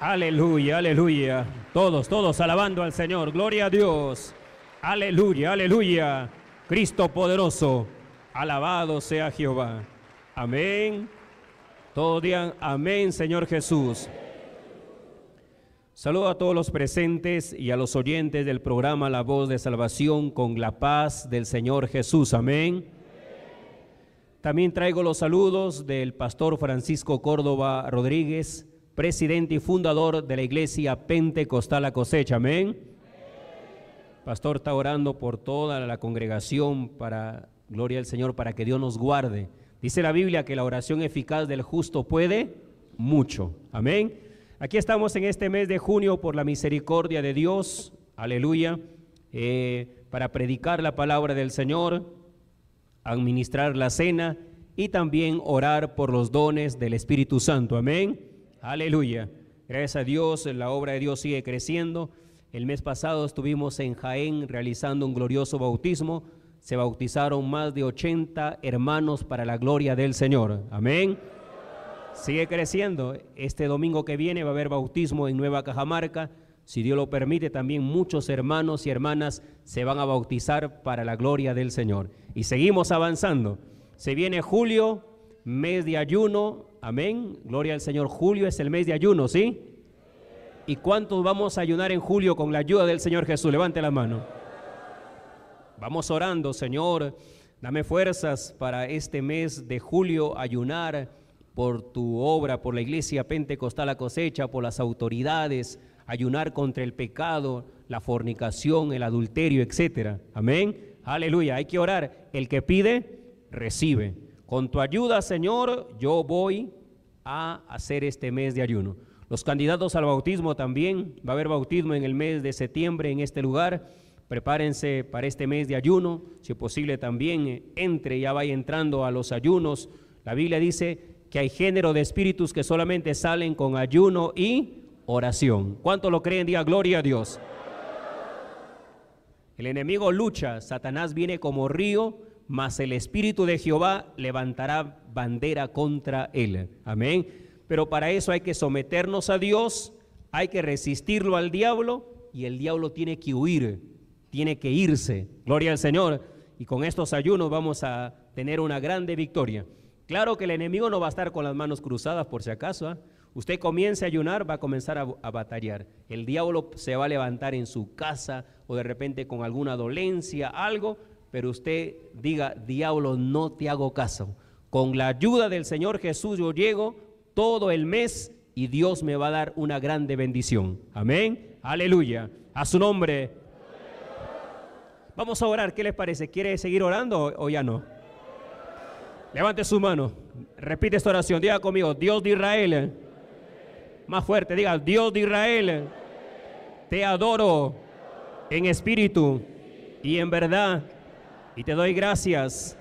Aleluya, aleluya. Todos, todos alabando al Señor. Gloria a Dios. Aleluya, aleluya. Cristo poderoso. Alabado sea Jehová. Amén. Todos día, amén, Señor Jesús. Saludo a todos los presentes y a los oyentes del programa La Voz de Salvación con la paz del Señor Jesús. Amén. También traigo los saludos del pastor Francisco Córdoba Rodríguez, presidente y fundador de la iglesia Pentecostal a Cosecha. Amén. Pastor está orando por toda la congregación para, gloria al Señor, para que Dios nos guarde. Dice la Biblia que la oración eficaz del justo puede mucho. Amén. Aquí estamos en este mes de junio por la misericordia de Dios. Aleluya. Eh, para predicar la palabra del Señor, administrar la cena y también orar por los dones del Espíritu Santo. Amén. Aleluya. Gracias a Dios, la obra de Dios sigue creciendo. El mes pasado estuvimos en Jaén realizando un glorioso bautismo. Se bautizaron más de 80 hermanos para la gloria del Señor. Amén. Sigue creciendo. Este domingo que viene va a haber bautismo en Nueva Cajamarca. Si Dios lo permite, también muchos hermanos y hermanas se van a bautizar para la gloria del Señor. Y seguimos avanzando. Se viene julio, mes de ayuno, Amén. Gloria al Señor. Julio es el mes de ayuno, ¿sí? ¿Y cuántos vamos a ayunar en julio con la ayuda del Señor Jesús? Levante la mano. Vamos orando, Señor. Dame fuerzas para este mes de julio ayunar por tu obra, por la iglesia pentecostal, a cosecha, por las autoridades, ayunar contra el pecado, la fornicación, el adulterio, etcétera. Amén. Aleluya. Hay que orar. El que pide, recibe. Con tu ayuda, Señor, yo voy a hacer este mes de ayuno. Los candidatos al bautismo también, va a haber bautismo en el mes de septiembre en este lugar. Prepárense para este mes de ayuno, si es posible también eh, entre, ya vaya entrando a los ayunos. La Biblia dice que hay género de espíritus que solamente salen con ayuno y oración. ¿Cuánto lo creen? día gloria a Dios. El enemigo lucha, Satanás viene como río mas el Espíritu de Jehová levantará bandera contra él. Amén. Pero para eso hay que someternos a Dios, hay que resistirlo al diablo y el diablo tiene que huir, tiene que irse. Gloria al Señor. Y con estos ayunos vamos a tener una grande victoria. Claro que el enemigo no va a estar con las manos cruzadas por si acaso. ¿ah? Usted comienza a ayunar, va a comenzar a, batallar. El diablo se va a levantar en su casa o de repente con alguna dolencia, algo, pero usted diga, diablo, no te hago caso. Con la ayuda del Señor Jesús yo llego todo el mes y Dios me va a dar una grande bendición. Amén. Aleluya. A su nombre. Vamos a orar. ¿Qué les parece? ¿Quiere seguir orando o ya no? Levante su mano. Repite esta oración. Diga conmigo, Dios de Israel. Más fuerte, diga, Dios de Israel. Te adoro en espíritu y en verdad y te doy gracias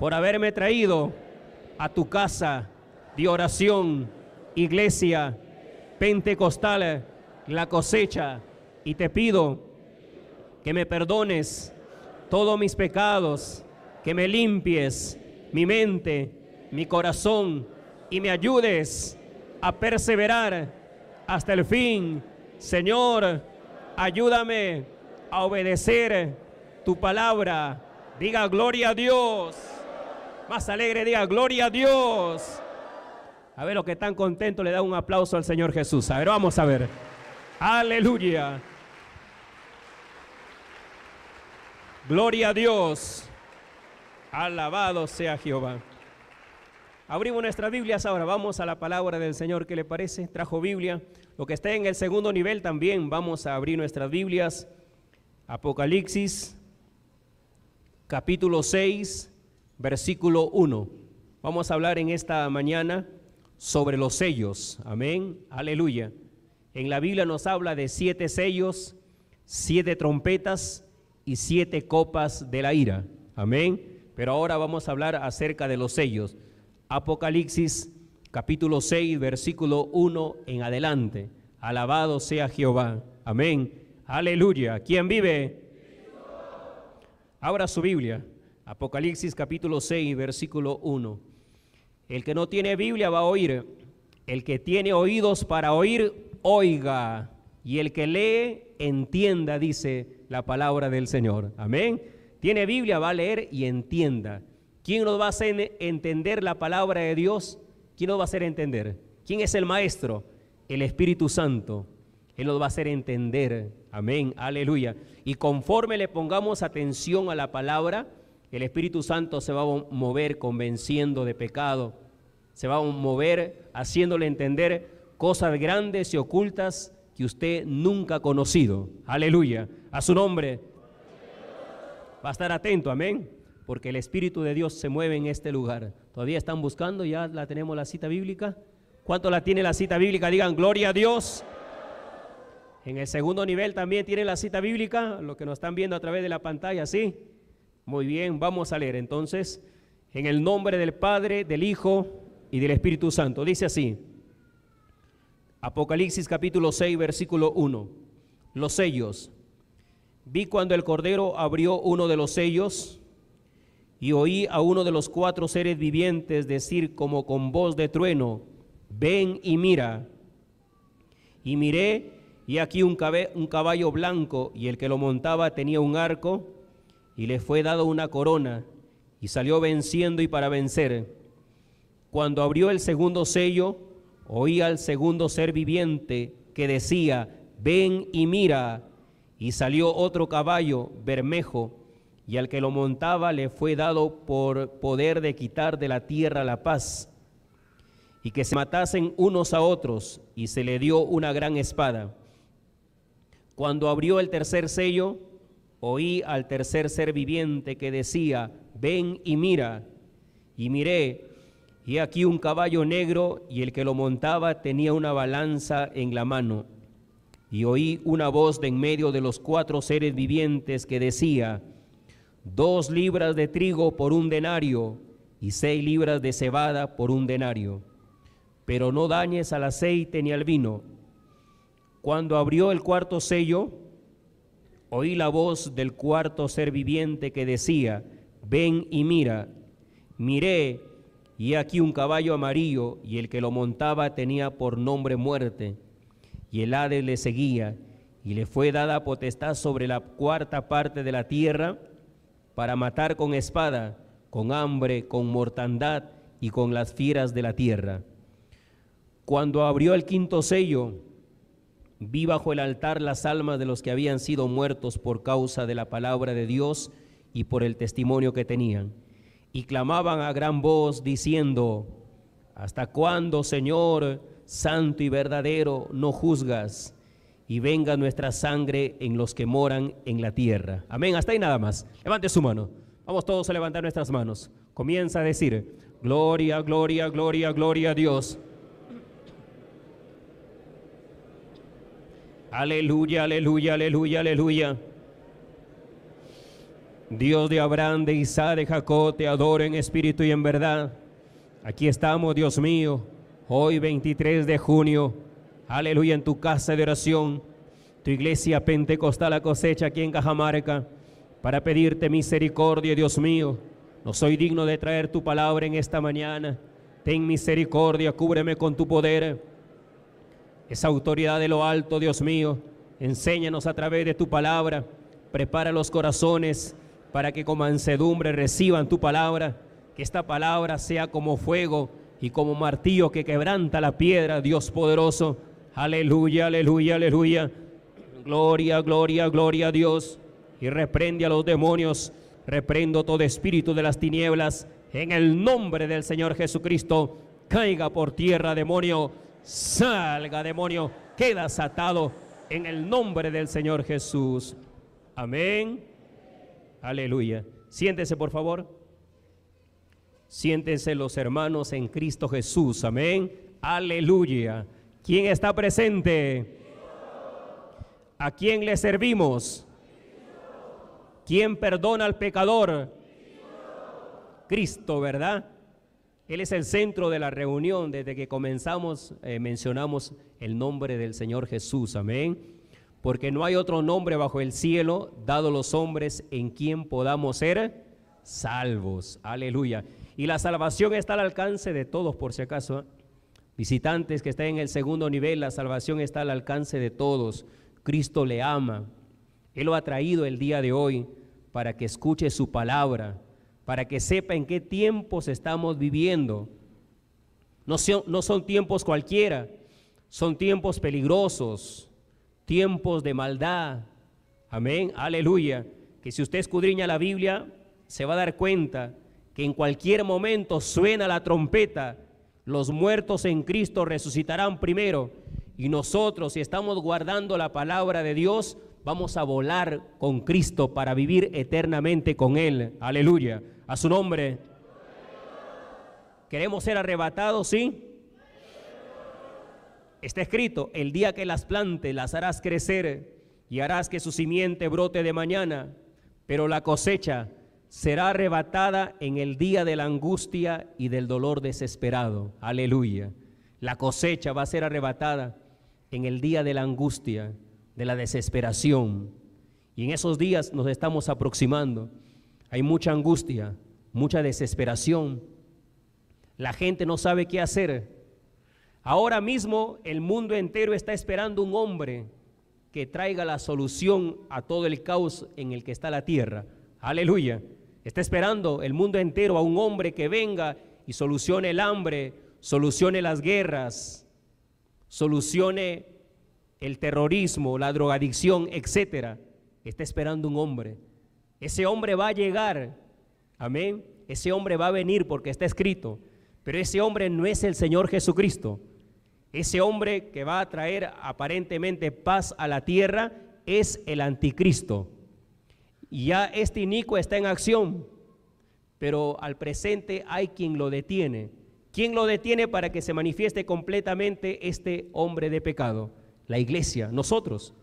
por haberme traído a tu casa de oración, iglesia pentecostal, la cosecha. Y te pido que me perdones todos mis pecados, que me limpies mi mente, mi corazón y me ayudes a perseverar hasta el fin. Señor, ayúdame a obedecer tu palabra Diga gloria a Dios. Más alegre, diga gloria a Dios. A ver, los que están contentos le dan un aplauso al Señor Jesús. A ver, vamos a ver. Aleluya. Gloria a Dios. Alabado sea Jehová. Abrimos nuestras Biblias ahora, vamos a la palabra del Señor, ¿qué le parece? Trajo Biblia. Lo que esté en el segundo nivel también, vamos a abrir nuestras Biblias. Apocalipsis capítulo 6, versículo 1. Vamos a hablar en esta mañana sobre los sellos. Amén, aleluya. En la Biblia nos habla de siete sellos, siete trompetas y siete copas de la ira. Amén. Pero ahora vamos a hablar acerca de los sellos. Apocalipsis capítulo 6, versículo 1 en adelante. Alabado sea Jehová. Amén. Aleluya. ¿Quién vive? Abra su Biblia, Apocalipsis capítulo 6, versículo 1. El que no tiene Biblia va a oír, el que tiene oídos para oír, oiga, y el que lee, entienda, dice la palabra del Señor. Amén. Tiene Biblia, va a leer y entienda. ¿Quién nos va a hacer entender la palabra de Dios? ¿Quién nos va a hacer entender? ¿Quién es el maestro? El Espíritu Santo. Él nos va a hacer entender Amén, aleluya. Y conforme le pongamos atención a la palabra, el Espíritu Santo se va a mover convenciendo de pecado, se va a mover haciéndole entender cosas grandes y ocultas que usted nunca ha conocido. Aleluya. A su nombre. Va a estar atento, amén. Porque el Espíritu de Dios se mueve en este lugar. Todavía están buscando, ya la tenemos la cita bíblica. ¿Cuánto la tiene la cita bíblica? Digan, gloria a Dios. En el segundo nivel también tiene la cita bíblica, lo que nos están viendo a través de la pantalla, ¿sí? Muy bien, vamos a leer entonces, en el nombre del Padre, del Hijo y del Espíritu Santo. Dice así, Apocalipsis capítulo 6, versículo 1, los sellos. Vi cuando el Cordero abrió uno de los sellos y oí a uno de los cuatro seres vivientes decir como con voz de trueno, ven y mira. Y miré y aquí un, un caballo blanco, y el que lo montaba tenía un arco, y le fue dado una corona, y salió venciendo y para vencer. Cuando abrió el segundo sello, oí al segundo ser viviente que decía, ven y mira, y salió otro caballo bermejo, y al que lo montaba le fue dado por poder de quitar de la tierra la paz, y que se matasen unos a otros, y se le dio una gran espada. Cuando abrió el tercer sello, oí al tercer ser viviente que decía, ven y mira. Y miré, y aquí un caballo negro, y el que lo montaba tenía una balanza en la mano. Y oí una voz de en medio de los cuatro seres vivientes que decía, dos libras de trigo por un denario, y seis libras de cebada por un denario. Pero no dañes al aceite ni al vino cuando abrió el cuarto sello, oí la voz del cuarto ser viviente que decía, ven y mira. Miré y aquí un caballo amarillo y el que lo montaba tenía por nombre muerte. Y el Hades le seguía y le fue dada potestad sobre la cuarta parte de la tierra para matar con espada, con hambre, con mortandad y con las fieras de la tierra. Cuando abrió el quinto sello, Vi bajo el altar las almas de los que habían sido muertos por causa de la palabra de Dios y por el testimonio que tenían. Y clamaban a gran voz diciendo, ¿hasta cuándo, Señor, santo y verdadero, no juzgas y venga nuestra sangre en los que moran en la tierra? Amén, hasta ahí nada más. Levante su mano. Vamos todos a levantar nuestras manos. Comienza a decir, gloria, gloria, gloria, gloria a Dios. Aleluya, aleluya, aleluya, aleluya. Dios de Abraham, de Isaac, de Jacob, te adoro en espíritu y en verdad. Aquí estamos, Dios mío, hoy 23 de junio. Aleluya, en tu casa de oración, tu iglesia pentecostal a cosecha aquí en Cajamarca, para pedirte misericordia, Dios mío. No soy digno de traer tu palabra en esta mañana. Ten misericordia, cúbreme con tu poder esa autoridad de lo alto, Dios mío. Enséñanos a través de tu palabra. Prepara los corazones para que con mansedumbre reciban tu palabra. Que esta palabra sea como fuego y como martillo que quebranta la piedra, Dios poderoso. Aleluya, aleluya, aleluya. Gloria, gloria, gloria a Dios. Y reprende a los demonios. Reprendo todo espíritu de las tinieblas. En el nombre del Señor Jesucristo, caiga por tierra, demonio Salga, demonio, queda atado en el nombre del Señor Jesús. Amén. Aleluya. Siéntese, por favor. Siéntense los hermanos en Cristo Jesús. Amén. Aleluya. ¿Quién está presente? ¿A quién le servimos? ¿Quién perdona al pecador? Cristo, ¿verdad? Él es el centro de la reunión. Desde que comenzamos eh, mencionamos el nombre del Señor Jesús. Amén. Porque no hay otro nombre bajo el cielo dado los hombres en quien podamos ser salvos. Aleluya. Y la salvación está al alcance de todos, por si acaso. ¿eh? Visitantes que estén en el segundo nivel, la salvación está al alcance de todos. Cristo le ama. Él lo ha traído el día de hoy para que escuche su palabra, para que sepa en qué tiempos estamos viviendo. No son, tiempos cualquiera, son tiempos peligrosos, tiempos de maldad. Amén, aleluya. Que si usted escudriña la Biblia, se va a dar cuenta que en cualquier momento suena la trompeta, los muertos en Cristo resucitarán primero y nosotros, si estamos guardando la palabra de Dios, vamos a volar con Cristo para vivir eternamente con Él. Aleluya. A su nombre. Queremos ser arrebatados, ¿sí? Está escrito, el día que las plante, las harás crecer y harás que su simiente brote de mañana, pero la cosecha será arrebatada en el día de la angustia y del dolor desesperado. Aleluya. La cosecha va a ser arrebatada en el día de la angustia, de la desesperación. Y en esos días nos estamos aproximando. Hay mucha angustia, mucha desesperación. La gente no sabe qué hacer. Ahora mismo el mundo entero está esperando un hombre que traiga la solución a todo el caos en el que está la tierra. Aleluya. Está esperando el mundo entero a un hombre que venga y solucione el hambre, solucione las guerras, solucione el terrorismo, la drogadicción, etcétera. Está esperando un hombre. Ese hombre va a llegar. Amén. Ese hombre va a venir porque está escrito. Pero ese hombre no es el Señor Jesucristo. Ese hombre que va a traer aparentemente paz a la tierra es el anticristo. Y ya este inico está en acción, pero al presente hay quien lo detiene. ¿Quién lo detiene para que se manifieste completamente este hombre de pecado? La iglesia, nosotros.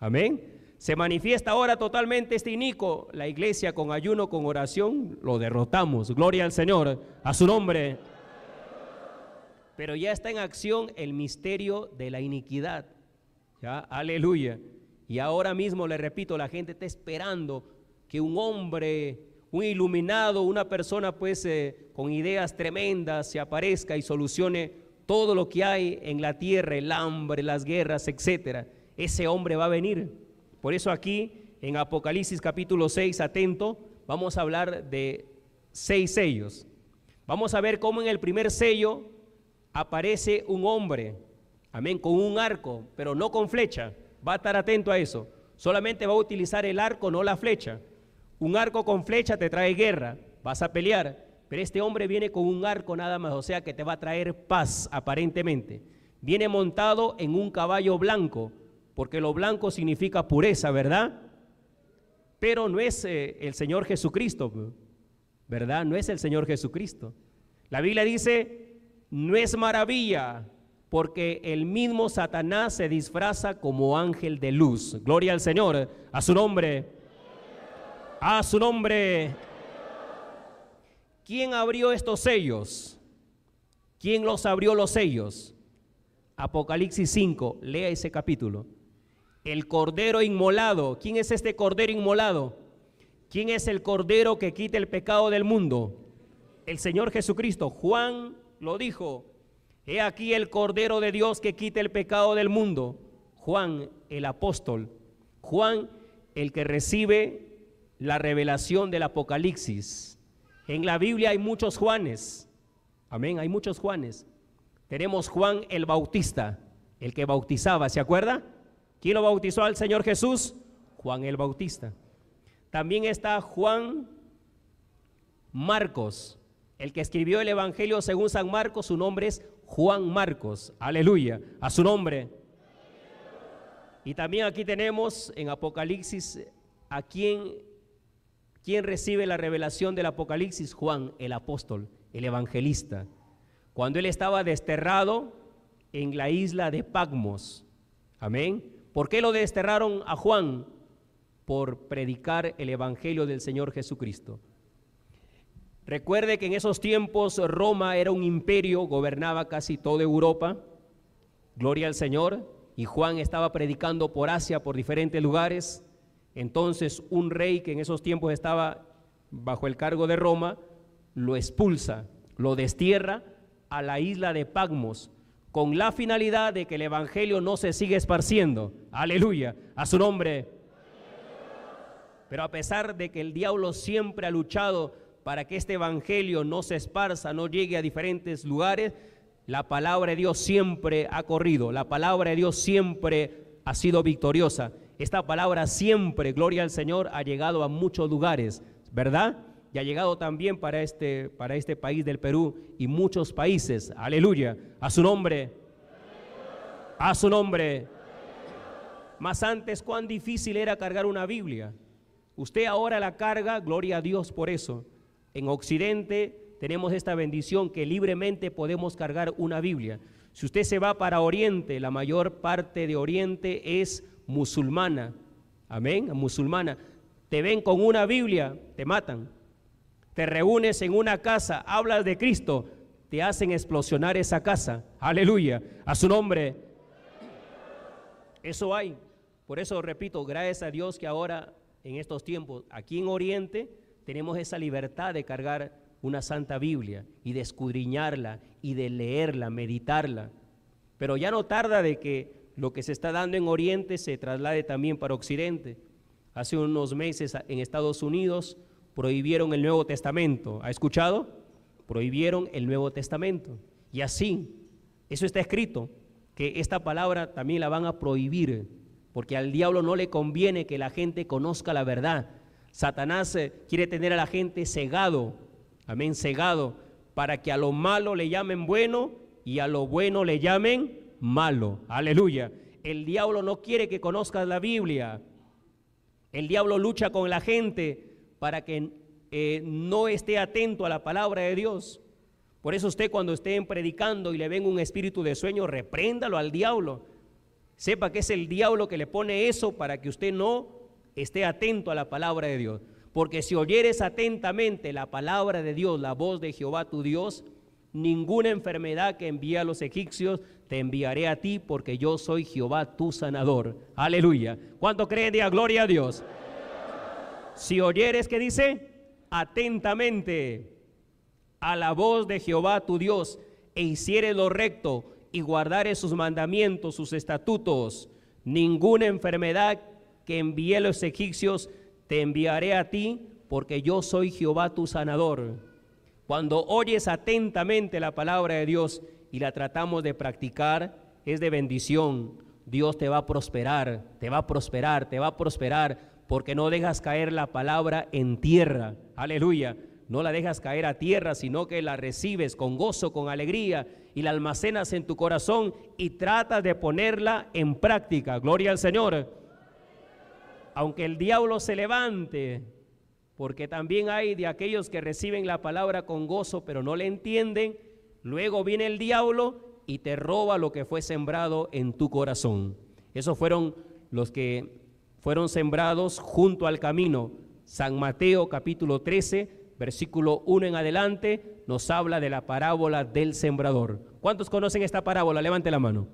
Amén. Se manifiesta ahora totalmente este inico. La iglesia con ayuno, con oración, lo derrotamos. Gloria al Señor, a su nombre. Pero ya está en acción el misterio de la iniquidad. ¿Ya? Aleluya. Y ahora mismo, le repito, la gente está esperando que un hombre, un iluminado, una persona pues eh, con ideas tremendas se aparezca y solucione todo lo que hay en la tierra, el hambre, las guerras, etcétera. Ese hombre va a venir. Por eso aquí en Apocalipsis capítulo 6, atento, vamos a hablar de seis sellos. Vamos a ver cómo en el primer sello aparece un hombre, amén, con un arco, pero no con flecha. Va a estar atento a eso. Solamente va a utilizar el arco, no la flecha. Un arco con flecha te trae guerra, vas a pelear, pero este hombre viene con un arco nada más, o sea que te va a traer paz aparentemente. Viene montado en un caballo blanco, porque lo blanco significa pureza, ¿verdad? Pero no es eh, el Señor Jesucristo, ¿verdad? No es el Señor Jesucristo. La Biblia dice, no es maravilla, porque el mismo Satanás se disfraza como ángel de luz. Gloria al Señor, a su nombre. A su nombre. ¿Quién abrió estos sellos? ¿Quién los abrió los sellos? Apocalipsis 5, lea ese capítulo el cordero inmolado. ¿Quién es este cordero inmolado? ¿Quién es el cordero que quita el pecado del mundo? El Señor Jesucristo. Juan lo dijo. He aquí el cordero de Dios que quita el pecado del mundo. Juan, el apóstol. Juan, el que recibe la revelación del Apocalipsis. En la Biblia hay muchos Juanes. Amén, hay muchos Juanes. Tenemos Juan el Bautista, el que bautizaba, ¿se acuerda? ¿Quién lo bautizó al Señor Jesús? Juan el Bautista. También está Juan Marcos, el que escribió el Evangelio según San Marcos, su nombre es Juan Marcos. Aleluya, a su nombre. Y también aquí tenemos en Apocalipsis a quien, recibe la revelación del Apocalipsis, Juan el apóstol, el evangelista. Cuando él estaba desterrado en la isla de Pagmos. Amén. ¿Por qué lo desterraron a Juan? Por predicar el Evangelio del Señor Jesucristo. Recuerde que en esos tiempos Roma era un imperio, gobernaba casi toda Europa. Gloria al Señor. Y Juan estaba predicando por Asia, por diferentes lugares. Entonces un rey que en esos tiempos estaba bajo el cargo de Roma, lo expulsa, lo destierra a la isla de Pagmos, con la finalidad de que el Evangelio no se siga esparciendo. Aleluya, a su nombre. Pero a pesar de que el diablo siempre ha luchado para que este Evangelio no se esparza, no llegue a diferentes lugares, la palabra de Dios siempre ha corrido, la palabra de Dios siempre ha sido victoriosa. Esta palabra siempre, gloria al Señor, ha llegado a muchos lugares, ¿verdad? y ha llegado también para este, para este país del Perú y muchos países. Aleluya. A su nombre. A su nombre. Más antes, cuán difícil era cargar una Biblia. Usted ahora la carga, gloria a Dios por eso. En Occidente tenemos esta bendición que libremente podemos cargar una Biblia. Si usted se va para Oriente, la mayor parte de Oriente es musulmana. Amén, musulmana. Te ven con una Biblia, te matan te reúnes en una casa, hablas de Cristo, te hacen explosionar esa casa. Aleluya, a su nombre. Eso hay. Por eso repito, gracias a Dios que ahora, en estos tiempos, aquí en Oriente, tenemos esa libertad de cargar una santa Biblia y de escudriñarla y de leerla, meditarla. Pero ya no tarda de que lo que se está dando en Oriente se traslade también para Occidente. Hace unos meses en Estados Unidos prohibieron el Nuevo Testamento. ¿Ha escuchado? Prohibieron el Nuevo Testamento. Y así, eso está escrito, que esta palabra también la van a prohibir, porque al diablo no le conviene que la gente conozca la verdad. Satanás eh, quiere tener a la gente cegado, amén, cegado, para que a lo malo le llamen bueno y a lo bueno le llamen malo. Aleluya. El diablo no quiere que conozcas la Biblia. El diablo lucha con la gente para que eh, no esté atento a la palabra de Dios. Por eso usted cuando esté predicando y le venga un espíritu de sueño, repréndalo al diablo. Sepa que es el diablo que le pone eso para que usted no esté atento a la palabra de Dios. Porque si oyeres atentamente la palabra de Dios, la voz de Jehová tu Dios, ninguna enfermedad que envíe a los egipcios te enviaré a ti, porque yo soy Jehová tu sanador. Aleluya. ¿Cuánto creen? Día gloria a Dios. Si oyeres, que dice? Atentamente a la voz de Jehová tu Dios e hicieres lo recto y guardares sus mandamientos, sus estatutos, ninguna enfermedad que envié los egipcios te enviaré a ti, porque yo soy Jehová tu sanador. Cuando oyes atentamente la palabra de Dios y la tratamos de practicar, es de bendición. Dios te va a prosperar, te va a prosperar, te va a prosperar porque no dejas caer la palabra en tierra. Aleluya. No la dejas caer a tierra, sino que la recibes con gozo, con alegría, y la almacenas en tu corazón y tratas de ponerla en práctica. Gloria al Señor. Aunque el diablo se levante, porque también hay de aquellos que reciben la palabra con gozo, pero no le entienden, luego viene el diablo y te roba lo que fue sembrado en tu corazón. Esos fueron los que fueron sembrados junto al camino. San Mateo capítulo 13, versículo 1 en adelante, nos habla de la parábola del sembrador. ¿Cuántos conocen esta parábola? Levante la mano.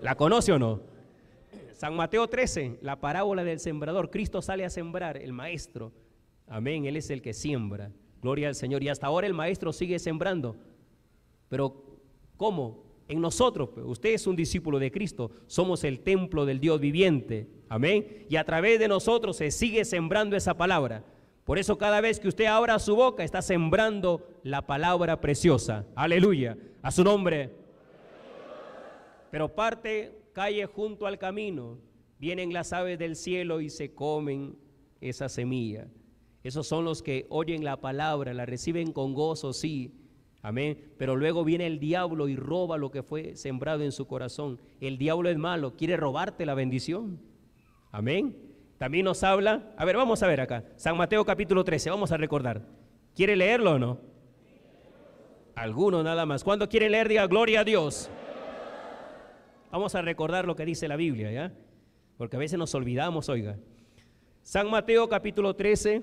¿La conoce o no? San Mateo 13, la parábola del sembrador. Cristo sale a sembrar, el maestro. Amén, Él es el que siembra. Gloria al Señor. Y hasta ahora el maestro sigue sembrando. Pero ¿cómo? en nosotros. Pues, usted es un discípulo de Cristo, somos el templo del Dios viviente. Amén. Y a través de nosotros se sigue sembrando esa palabra. Por eso cada vez que usted abra su boca está sembrando la palabra preciosa. Aleluya. A su nombre. Pero parte calle junto al camino. Vienen las aves del cielo y se comen esa semilla. Esos son los que oyen la palabra, la reciben con gozo, sí, Amén. Pero luego viene el diablo y roba lo que fue sembrado en su corazón. El diablo es malo, quiere robarte la bendición. Amén. También nos habla, a ver, vamos a ver acá, San Mateo capítulo 13, vamos a recordar. ¿Quiere leerlo o no? Alguno nada más. Cuando quiere leer, diga gloria a Dios. Vamos a recordar lo que dice la Biblia, ¿ya? Porque a veces nos olvidamos, oiga. San Mateo capítulo 13,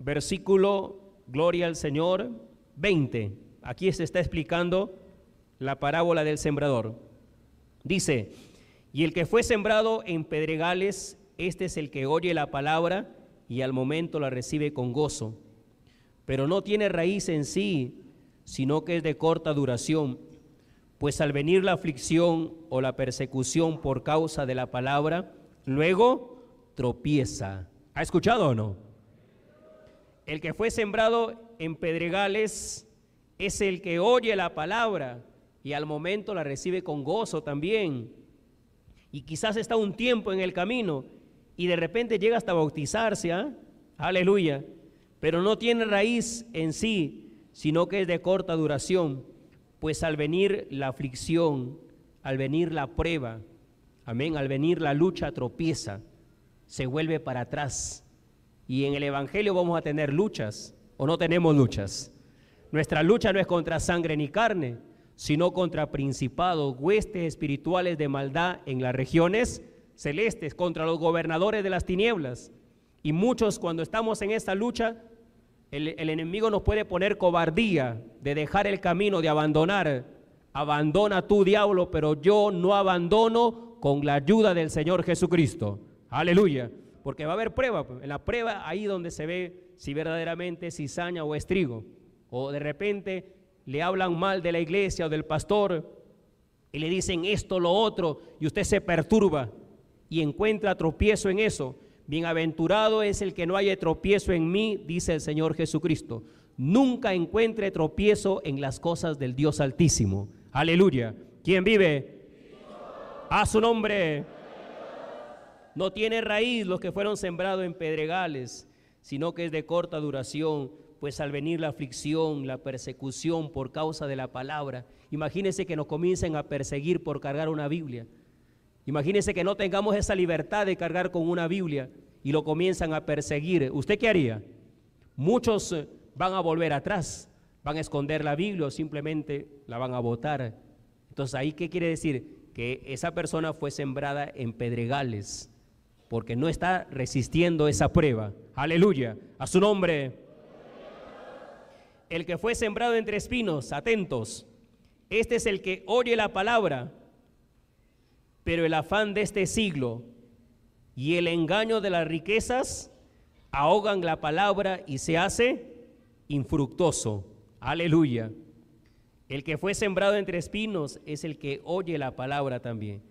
versículo, gloria al Señor, 20 aquí se está explicando la parábola del sembrador. Dice, y el que fue sembrado en pedregales, este es el que oye la palabra y al momento la recibe con gozo, pero no tiene raíz en sí, sino que es de corta duración, pues al venir la aflicción o la persecución por causa de la palabra, luego tropieza. ¿Ha escuchado o no? El que fue sembrado en pedregales, es el que oye la palabra y al momento la recibe con gozo también. Y quizás está un tiempo en el camino y de repente llega hasta bautizarse, ¿ah? aleluya, pero no tiene raíz en sí, sino que es de corta duración, pues al venir la aflicción, al venir la prueba, amén, al venir la lucha tropieza, se vuelve para atrás. Y en el Evangelio vamos a tener luchas o no tenemos luchas. Nuestra lucha no es contra sangre ni carne, sino contra principados, huestes espirituales de maldad en las regiones celestes, contra los gobernadores de las tinieblas. Y muchos cuando estamos en esta lucha, el, enemigo nos puede poner cobardía de dejar el camino, de abandonar. Abandona tú, diablo, pero yo no abandono con la ayuda del Señor Jesucristo. Aleluya. Porque va a haber prueba. Pues. En la prueba ahí donde se ve si verdaderamente es cizaña o es trigo o de repente le hablan mal de la iglesia o del pastor y le dicen esto, lo otro, y usted se perturba y encuentra tropiezo en eso. Bienaventurado es el que no haya tropiezo en mí, dice el Señor Jesucristo. Nunca encuentre tropiezo en las cosas del Dios Altísimo. Aleluya. ¿Quién vive? A su nombre. No tiene raíz los que fueron sembrados en pedregales, sino que es de corta duración pues al venir la aflicción, la persecución por causa de la palabra, imagínense que nos comiencen a perseguir por cargar una Biblia. Imagínense que no tengamos esa libertad de cargar con una Biblia y lo comienzan a perseguir. ¿Usted qué haría? Muchos eh, van a volver atrás, van a esconder la Biblia o simplemente la van a votar. Entonces, ¿ahí qué quiere decir? Que esa persona fue sembrada en pedregales porque no está resistiendo esa prueba. Aleluya. A su nombre el que fue sembrado entre espinos, atentos, este es el que oye la palabra, pero el afán de este siglo y el engaño de las riquezas ahogan la palabra y se hace infructuoso. Aleluya. El que fue sembrado entre espinos es el que oye la palabra también,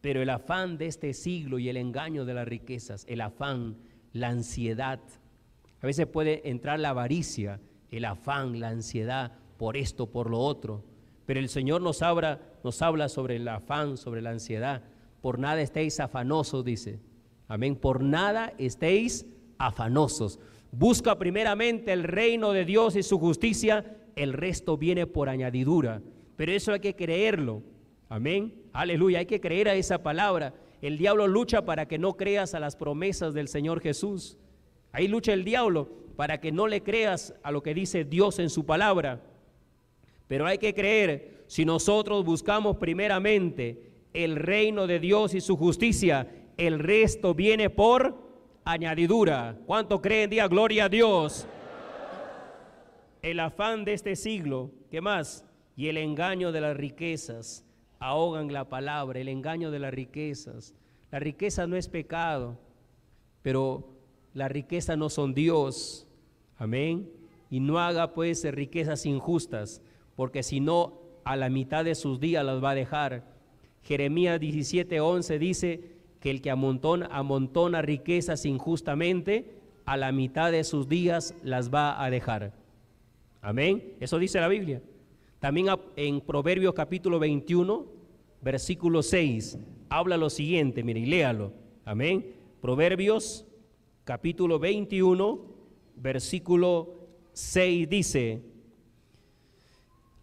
pero el afán de este siglo y el engaño de las riquezas, el afán, la ansiedad, a veces puede entrar la avaricia, el afán, la ansiedad por esto, por lo otro. Pero el Señor nos habla, nos habla sobre el afán, sobre la ansiedad. Por nada estéis afanosos, dice. Amén. Por nada estéis afanosos. Busca primeramente el reino de Dios y su justicia. El resto viene por añadidura. Pero eso hay que creerlo. Amén. Aleluya. Hay que creer a esa palabra. El diablo lucha para que no creas a las promesas del Señor Jesús. Ahí lucha el diablo para que no le creas a lo que dice Dios en su palabra. Pero hay que creer si nosotros buscamos primeramente el reino de Dios y su justicia, el resto viene por añadidura. ¿Cuánto creen? Día gloria a Dios. El afán de este siglo, ¿qué más? Y el engaño de las riquezas ahogan la palabra, el engaño de las riquezas. La riqueza no es pecado, pero la riqueza no son Dios. Amén. Y no haga pues riquezas injustas, porque si no, a la mitad de sus días las va a dejar. Jeremías 11 dice que el que amontona, amontona riquezas injustamente, a la mitad de sus días las va a dejar. Amén. Eso dice la Biblia. También en Proverbios capítulo 21, versículo 6, habla lo siguiente, mire, y léalo. Amén. Proverbios capítulo 21, versículo 6 dice,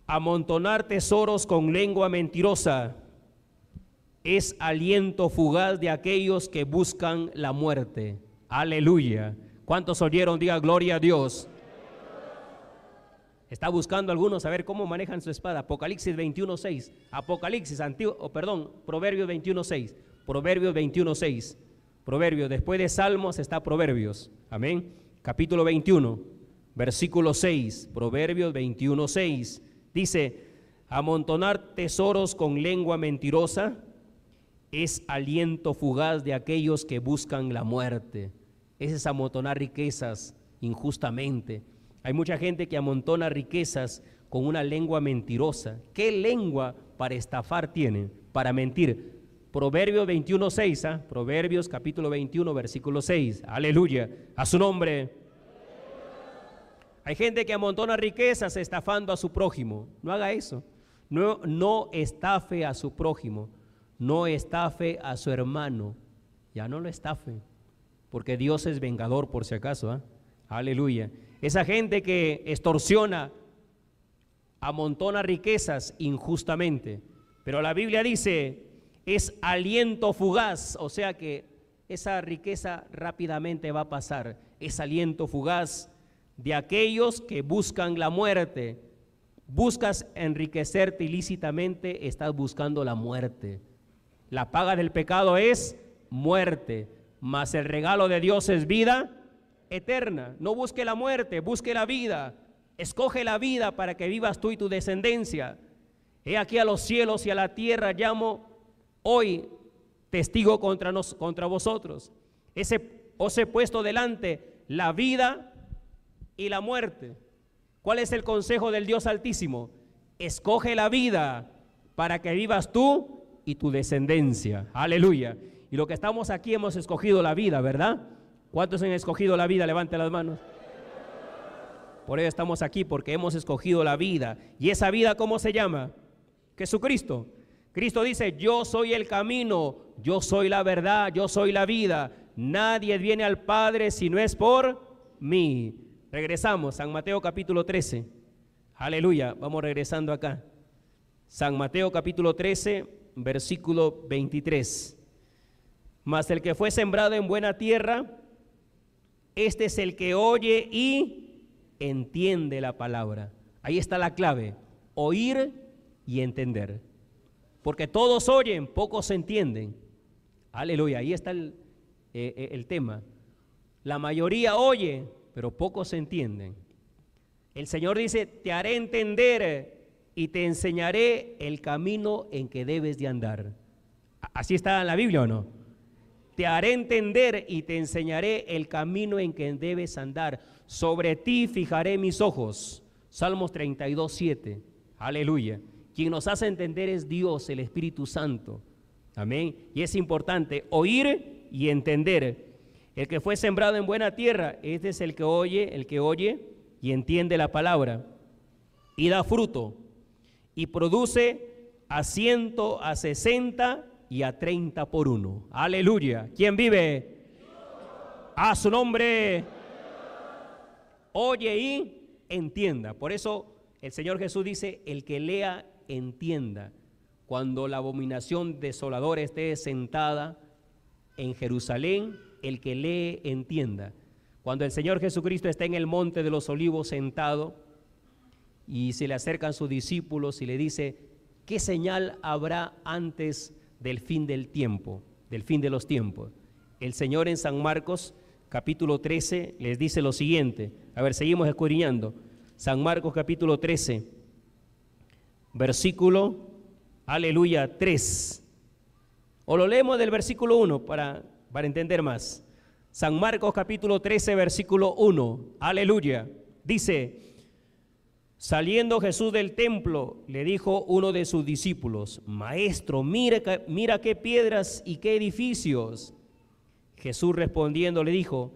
amontonar tesoros con lengua mentirosa es aliento fugaz de aquellos que buscan la muerte. Aleluya. ¿Cuántos oyeron? Diga gloria a Dios. Está buscando algunos a ver cómo manejan su espada. Apocalipsis 21.6. Apocalipsis, antiguo, oh, perdón, Proverbios 21.6. Proverbios 21.6. Proverbios. Después de Salmos está Proverbios. Amén capítulo 21, versículo 6, Proverbios 21, 6, dice, amontonar tesoros con lengua mentirosa es aliento fugaz de aquellos que buscan la muerte. Ese es amontonar riquezas injustamente. Hay mucha gente que amontona riquezas con una lengua mentirosa. ¿Qué lengua para estafar tiene? Para mentir. Proverbios 21, ¿ah? 6. Proverbios capítulo 21, versículo 6. Aleluya. A su nombre. Hay gente que amontona riquezas estafando a su prójimo. No haga eso. No, no estafe a su prójimo. No estafe a su hermano. Ya no lo estafe. Porque Dios es vengador por si acaso. ¿ah? Aleluya. Esa gente que extorsiona, amontona riquezas injustamente. Pero la Biblia dice, es aliento fugaz, o sea que esa riqueza rápidamente va a pasar, es aliento fugaz de aquellos que buscan la muerte. Buscas enriquecerte ilícitamente, estás buscando la muerte. La paga del pecado es muerte, mas el regalo de Dios es vida eterna. No busque la muerte, busque la vida. Escoge la vida para que vivas tú y tu descendencia. He aquí a los cielos y a la tierra llamo hoy testigo contra, contra vosotros. Ese, os he puesto delante la vida y la muerte. ¿Cuál es el consejo del Dios Altísimo? Escoge la vida para que vivas tú y tu descendencia. Aleluya. Y lo que estamos aquí hemos escogido la vida, ¿verdad? ¿Cuántos han escogido la vida? Levante las manos. Por eso estamos aquí, porque hemos escogido la vida. ¿Y esa vida cómo se llama? Jesucristo. Cristo dice, yo soy el camino, yo soy la verdad, yo soy la vida. Nadie viene al Padre si no es por mí. Regresamos, San Mateo capítulo 13. Aleluya, vamos regresando acá. San Mateo capítulo 13, versículo 23. Mas el que fue sembrado en buena tierra, este es el que oye y entiende la palabra. Ahí está la clave, oír y entender porque todos oyen, pocos entienden. Aleluya, ahí está eh, eh, el, tema. La mayoría oye, pero pocos entienden. El Señor dice, te haré entender y te enseñaré el camino en que debes de andar. Así está en la Biblia o no. Te haré entender y te enseñaré el camino en que debes andar. Sobre ti fijaré mis ojos. Salmos 32, 7. Aleluya. Quien nos hace entender es Dios, el Espíritu Santo. Amén. Y es importante oír y entender. El que fue sembrado en buena tierra, este es el que oye, el que oye y entiende la palabra. Y da fruto. Y produce a ciento, a sesenta y a treinta por uno. Aleluya. ¿Quién vive? A su nombre. Oye y entienda. Por eso el Señor Jesús dice, el que lea entienda cuando la abominación desoladora esté sentada en Jerusalén, el que lee entienda. Cuando el Señor Jesucristo está en el monte de los olivos sentado y se le acercan sus discípulos y le dice, ¿qué señal habrá antes del fin del tiempo, del fin de los tiempos? El Señor en San Marcos capítulo 13 les dice lo siguiente. A ver, seguimos escudriñando. San Marcos capítulo 13 versículo, aleluya, 3. O lo leemos del versículo 1 para, para entender más. San Marcos capítulo 13, versículo 1. Aleluya. Dice, saliendo Jesús del templo, le dijo uno de sus discípulos, Maestro, mira qué piedras y qué edificios. Jesús respondiendo le dijo,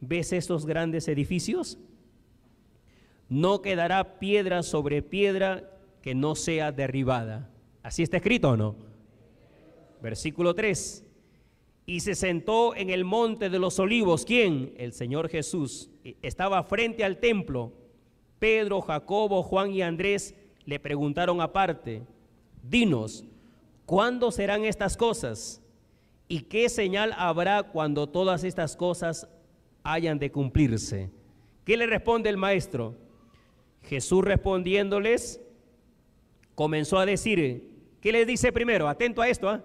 ¿ves estos grandes edificios? No quedará piedra sobre piedra que no sea derribada. ¿Así está escrito o no? Versículo 3. Y se sentó en el monte de los olivos. ¿Quién? El Señor Jesús. E, estaba frente al templo. Pedro, Jacobo, Juan y Andrés le preguntaron aparte, dinos, ¿cuándo serán estas cosas? ¿Y qué señal habrá cuando todas estas cosas hayan de cumplirse? ¿Qué le responde el maestro? Jesús respondiéndoles, comenzó a decir, ¿qué le dice primero? Atento a esto, ¿ah?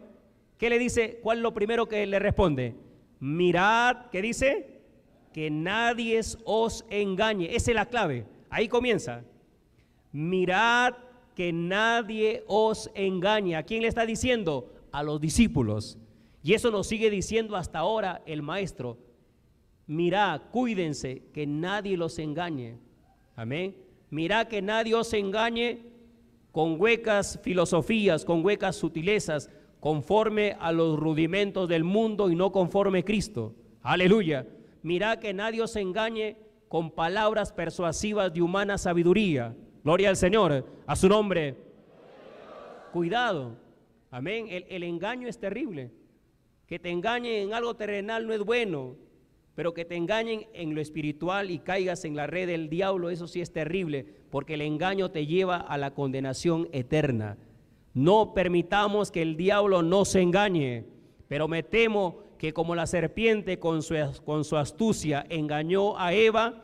¿qué le dice? ¿Cuál es lo primero que le responde? Mirad, ¿qué dice? Que nadie os engañe. Esa es la clave. Ahí comienza. Mirad que nadie os engañe. ¿A quién le está diciendo? A los discípulos. Y eso nos sigue diciendo hasta ahora el maestro. Mirad, cuídense, que nadie los engañe. Amén. Mirad que nadie os engañe con huecas filosofías, con huecas sutilezas, conforme a los rudimentos del mundo y no conforme a Cristo. Aleluya. Mirá que nadie os engañe con palabras persuasivas de humana sabiduría. Gloria al Señor, a su nombre. Cuidado. Amén. El, el engaño es terrible. Que te engañe en algo terrenal no es bueno. Pero que te engañen en lo espiritual y caigas en la red del diablo, eso sí es terrible, porque el engaño te lleva a la condenación eterna. No permitamos que el diablo nos engañe, pero me temo que como la serpiente con su, con su astucia engañó a Eva,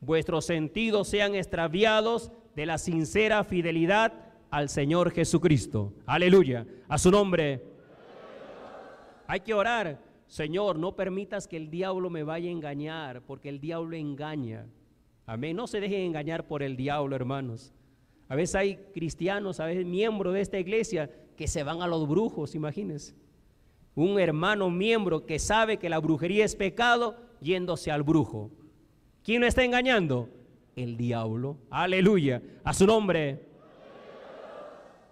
vuestros sentidos sean extraviados de la sincera fidelidad al Señor Jesucristo. Aleluya. A su nombre. Hay que orar Señor, no permitas que el diablo me vaya a engañar, porque el diablo engaña. Amén. No se dejen engañar por el diablo, hermanos. A veces hay cristianos, a veces miembros de esta iglesia que se van a los brujos, imagínense. Un hermano miembro que sabe que la brujería es pecado yéndose al brujo. ¿Quién lo está engañando? El diablo. Aleluya. A su nombre.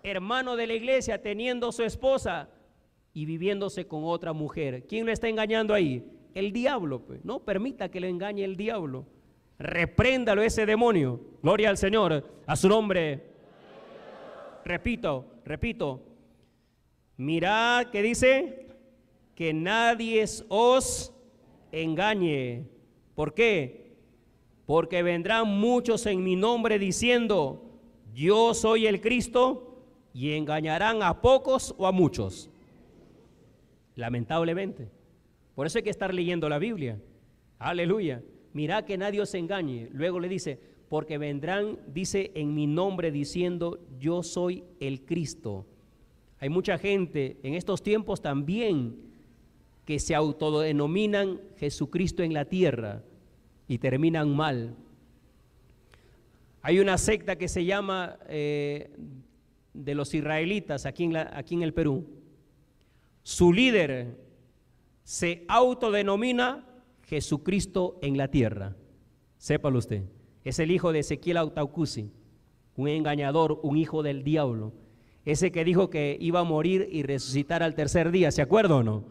Hermano de la iglesia teniendo su esposa, y viviéndose con otra mujer. ¿Quién lo está engañando ahí? El diablo. Pues. No permita que le engañe el diablo. Repréndalo ese demonio. Gloria al Señor. A su nombre. Repito, repito. Mirad que dice que nadie os engañe. ¿Por qué? Porque vendrán muchos en mi nombre diciendo, yo soy el Cristo, y engañarán a pocos o a muchos lamentablemente. Por eso hay que estar leyendo la Biblia. Aleluya. Mirá que nadie os engañe. Luego le dice, porque vendrán, dice, en mi nombre diciendo, yo soy el Cristo. Hay mucha gente en estos tiempos también que se autodenominan Jesucristo en la tierra y terminan mal. Hay una secta que se llama eh, de los israelitas aquí en, aquí en el Perú su líder se autodenomina Jesucristo en la tierra. Sépalo usted. Es el hijo de Ezequiel Autaucusi, un engañador, un hijo del diablo. Ese que dijo que iba a morir y resucitar al tercer día, ¿se acuerda o no?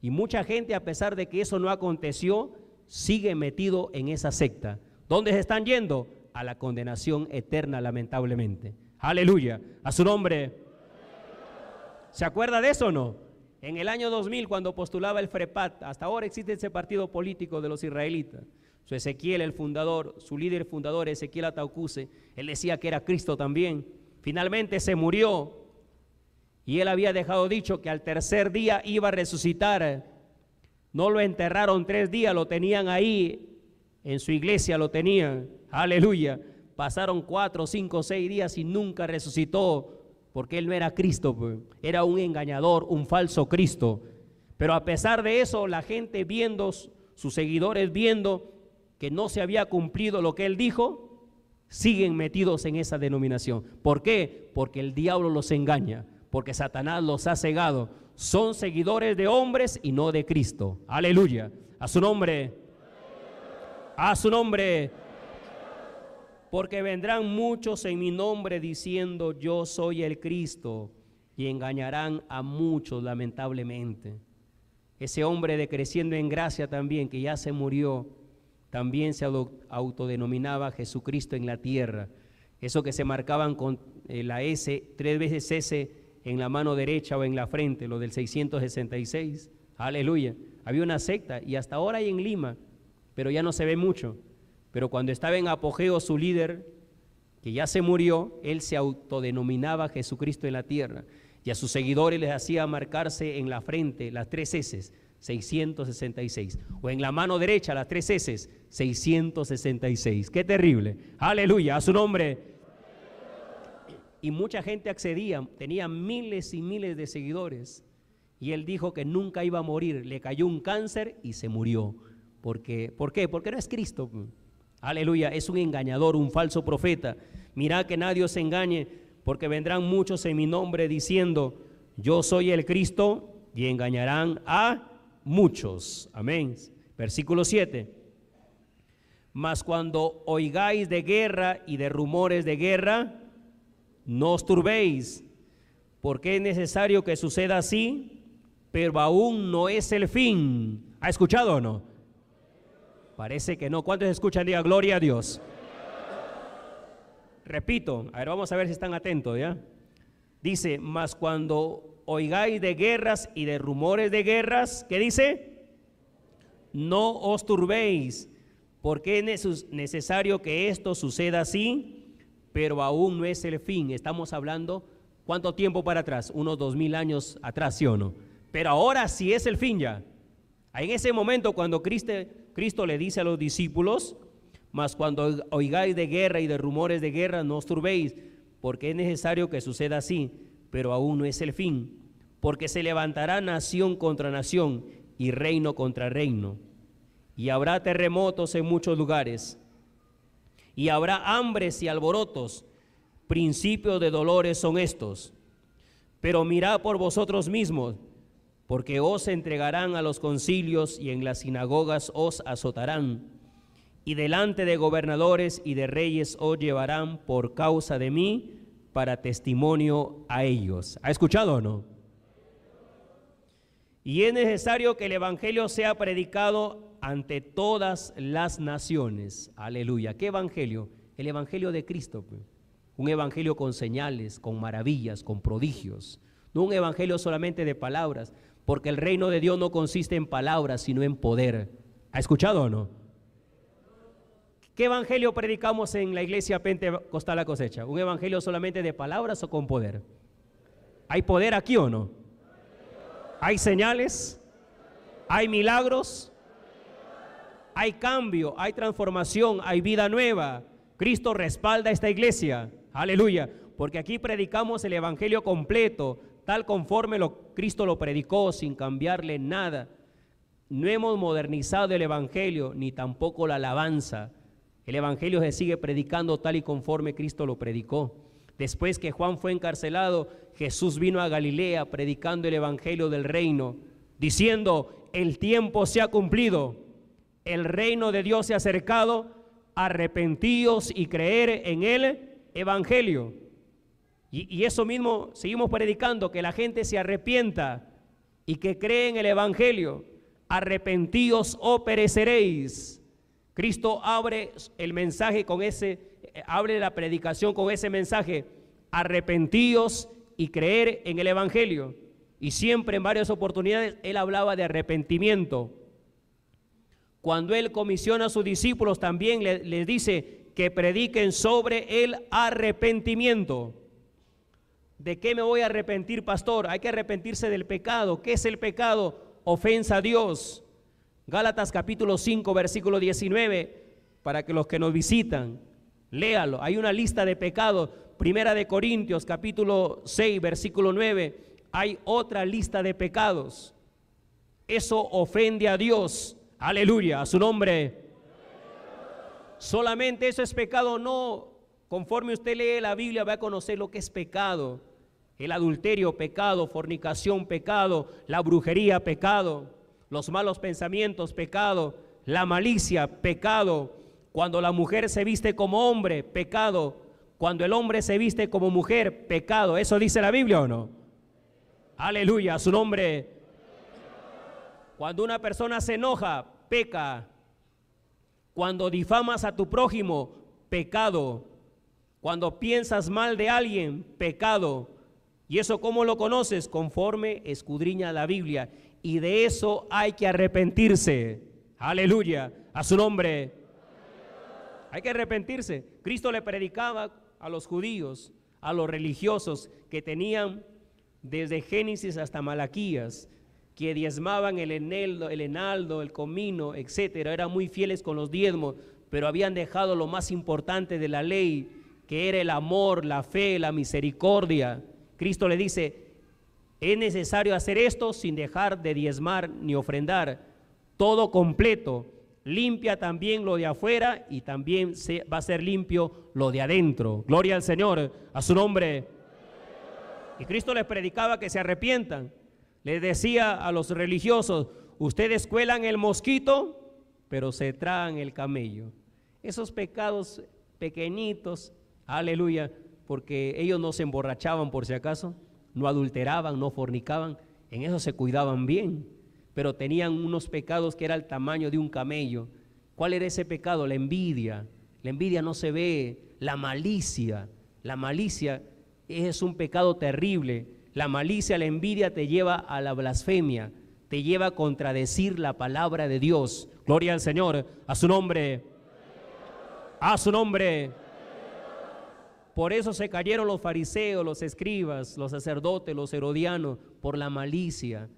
Y mucha gente, a pesar de que eso no aconteció, sigue metido en esa secta. ¿Dónde se están yendo? A la condenación eterna, lamentablemente. Aleluya. A su nombre. ¿Se acuerda de eso o no? en el año 2000 cuando postulaba el Frepat, hasta ahora existe ese partido político de los israelitas. Su Ezequiel, el fundador, su líder fundador, Ezequiel Ataucuse, él decía que era Cristo también. Finalmente se murió y él había dejado dicho que al tercer día iba a resucitar. No lo enterraron tres días, lo tenían ahí, en su iglesia lo tenían. Aleluya. Pasaron cuatro, cinco, seis días y nunca resucitó porque él no era Cristo, era un engañador, un falso Cristo. Pero a pesar de eso, la gente viendo, sus seguidores viendo que no se había cumplido lo que él dijo, siguen metidos en esa denominación. ¿Por qué? Porque el diablo los engaña, porque Satanás los ha cegado. Son seguidores de hombres y no de Cristo. Aleluya. A su nombre. A su nombre porque vendrán muchos en mi nombre diciendo yo soy el Cristo y engañarán a muchos lamentablemente. Ese hombre decreciendo en gracia también, que ya se murió, también se autodenominaba Jesucristo en la tierra. Eso que se marcaban con eh, la S, tres veces S en la mano derecha o en la frente, lo del 666. Aleluya. Había una secta y hasta ahora hay en Lima, pero ya no se ve mucho. Pero cuando estaba en apogeo su líder, que ya se murió, él se autodenominaba Jesucristo en la tierra. Y a sus seguidores les hacía marcarse en la frente las tres heces, 666. O en la mano derecha las tres heces, 666. Qué terrible. Aleluya, a su nombre. Y mucha gente accedía, tenía miles y miles de seguidores. Y él dijo que nunca iba a morir. Le cayó un cáncer y se murió. ¿Por qué? Porque no es Cristo. Pues. Aleluya, es un engañador, un falso profeta. Mirad que nadie os engañe, porque vendrán muchos en mi nombre diciendo, yo soy el Cristo, y engañarán a muchos. Amén. Versículo 7. Mas cuando oigáis de guerra y de rumores de guerra, no os turbéis, porque es necesario que suceda así, pero aún no es el fin. ¿Ha escuchado o no? Parece que no. ¿Cuántos escuchan? Diga, gloria a Dios. Repito, a ver, vamos a ver si están atentos, ¿ya? Dice, mas cuando oigáis de guerras y de rumores de guerras, ¿qué dice? No os turbéis, porque es necesario que esto suceda así, pero aún no es el fin. Estamos hablando, ¿cuánto tiempo para atrás? Unos dos mil años atrás, ¿sí o no? Pero ahora sí es el fin ya. En ese momento, cuando Cristo Cristo le dice a los discípulos, mas cuando oigáis de guerra y de rumores de guerra, no os turbéis, porque es necesario que suceda así, pero aún no es el fin, porque se levantará nación contra nación y reino contra reino, y habrá terremotos en muchos lugares, y habrá hambres y alborotos, principios de dolores son estos, pero mirad por vosotros mismos, porque os entregarán a los concilios y en las sinagogas os azotarán, y delante de gobernadores y de reyes os llevarán por causa de mí para testimonio a ellos. ¿Ha escuchado o no? Y es necesario que el Evangelio sea predicado ante todas las naciones. Aleluya. ¿Qué Evangelio? El Evangelio de Cristo. Pues. Un Evangelio con señales, con maravillas, con prodigios. No un Evangelio solamente de palabras, porque el reino de Dios no consiste en palabras, sino en poder. ¿Ha escuchado o no? ¿Qué evangelio predicamos en la iglesia Pentecostal la cosecha? ¿Un evangelio solamente de palabras o con poder? ¿Hay poder aquí o no? ¿Hay señales? ¿Hay milagros? Hay cambio, hay transformación, hay vida nueva. Cristo respalda esta iglesia. Aleluya. Porque aquí predicamos el evangelio completo, tal conforme lo, Cristo lo predicó sin cambiarle nada. No hemos modernizado el Evangelio ni tampoco la alabanza. El Evangelio se sigue predicando tal y conforme Cristo lo predicó. Después que Juan fue encarcelado, Jesús vino a Galilea predicando el Evangelio del reino, diciendo, el tiempo se ha cumplido, el reino de Dios se ha acercado, arrepentíos y creer en el Evangelio. Y, eso mismo seguimos predicando, que la gente se arrepienta y que cree en el Evangelio. Arrepentíos o oh, pereceréis. Cristo abre el mensaje con ese, eh, abre la predicación con ese mensaje. Arrepentíos y creer en el Evangelio. Y siempre en varias oportunidades él hablaba de arrepentimiento. Cuando él comisiona a sus discípulos también les dice que prediquen sobre el arrepentimiento. ¿De qué me voy a arrepentir, pastor? Hay que arrepentirse del pecado. ¿Qué es el pecado? Ofensa a Dios. Gálatas capítulo 5, versículo 19, para que los que nos visitan, léalo. Hay una lista de pecados. Primera de Corintios capítulo 6, versículo 9, hay otra lista de pecados. Eso ofende a Dios. Aleluya, a su nombre. Solamente eso es pecado, no. Conforme usted lee la Biblia va a conocer lo que es pecado. El adulterio, pecado, fornicación, pecado, la brujería, pecado, los malos pensamientos, pecado, la malicia, pecado. Cuando la mujer se viste como hombre, pecado. Cuando el hombre se viste como mujer, pecado. ¿Eso dice la Biblia o no? Aleluya, su nombre. Cuando una persona se enoja, peca. Cuando difamas a tu prójimo, pecado. Cuando piensas mal de alguien, pecado. ¿Y eso cómo lo conoces? Conforme escudriña la Biblia. Y de eso hay que arrepentirse. Aleluya. A su nombre. Hay que arrepentirse. Cristo le predicaba a los judíos, a los religiosos que tenían desde Génesis hasta Malaquías, que diezmaban el eneldo, el enaldo, el comino, etcétera, eran muy fieles con los diezmos, pero habían dejado lo más importante de la ley, que era el amor, la fe, la misericordia. Cristo le dice, es necesario hacer esto sin dejar de diezmar ni ofrendar, todo completo. Limpia también lo de afuera y también se, va a ser limpio lo de adentro. Gloria al Señor, a su nombre. Y Cristo les predicaba que se arrepientan. Les decía a los religiosos, ustedes cuelan el mosquito, pero se traen el camello. Esos pecados pequeñitos, aleluya, porque ellos no se emborrachaban por si acaso, no adulteraban, no fornicaban, en eso se cuidaban bien, pero tenían unos pecados que era el tamaño de un camello. ¿Cuál era ese pecado? La envidia. La envidia no se ve, la malicia. La malicia es un pecado terrible. La malicia, la envidia te lleva a la blasfemia, te lleva a contradecir la palabra de Dios. Gloria al Señor, a su nombre. A su nombre. Por eso se cayeron los fariseos, los escribas, los sacerdotes, los herodianos, por la malicia.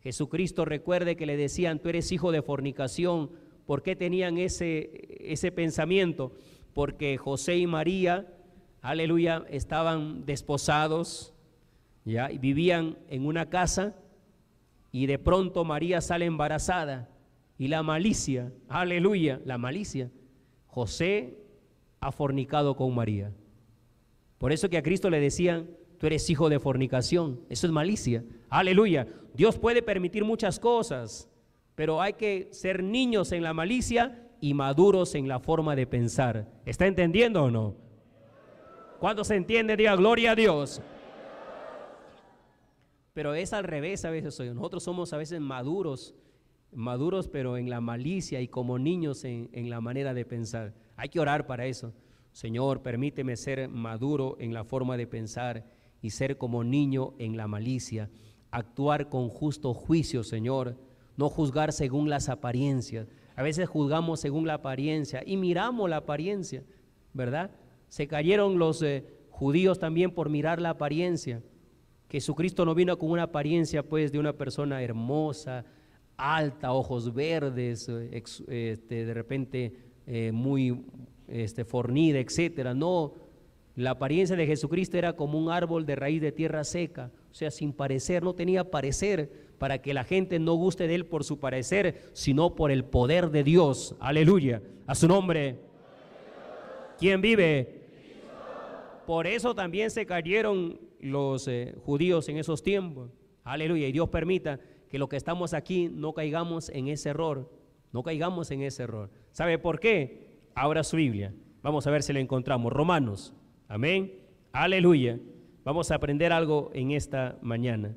Jesucristo recuerde que le decían, tú eres hijo de fornicación. ¿Por qué tenían ese, ese pensamiento? Porque José y María, aleluya, estaban desposados, ya, y vivían en una casa, y de pronto María sale embarazada. Y la malicia, aleluya, la malicia. José ha fornicado con María. Por eso que a Cristo le decían, tú eres hijo de fornicación. Eso es malicia. Aleluya. Dios puede permitir muchas cosas, pero hay que ser niños en la malicia y maduros en la forma de pensar. ¿Está entendiendo o no? Cuando se entiende, diga gloria a Dios. Pero es al revés a veces hoy. Nosotros somos a veces maduros, maduros pero en la malicia y como niños en, en la manera de pensar. Hay que orar para eso. Señor, permíteme ser maduro en la forma de pensar y ser como niño en la malicia, actuar con justo juicio, Señor, no juzgar según las apariencias. A veces juzgamos según la apariencia y miramos la apariencia, ¿verdad? Se cayeron los eh, judíos también por mirar la apariencia. Jesucristo no vino con una apariencia pues de una persona hermosa, alta, ojos verdes, eh, este, de repente eh, muy este, fornida, etcétera. No, la apariencia de Jesucristo era como un árbol de raíz de tierra seca, o sea, sin parecer, no tenía parecer para que la gente no guste de él por su parecer, sino por el poder de Dios. Aleluya. A su nombre. ¿Quién vive? Por eso también se cayeron los eh, judíos en esos tiempos. Aleluya. Y Dios permita que los que estamos aquí no caigamos en ese error. No caigamos en ese error. ¿Sabe por qué? ahora su Biblia. Vamos a ver si la encontramos. Romanos. Amén. Aleluya. Vamos a aprender algo en esta mañana.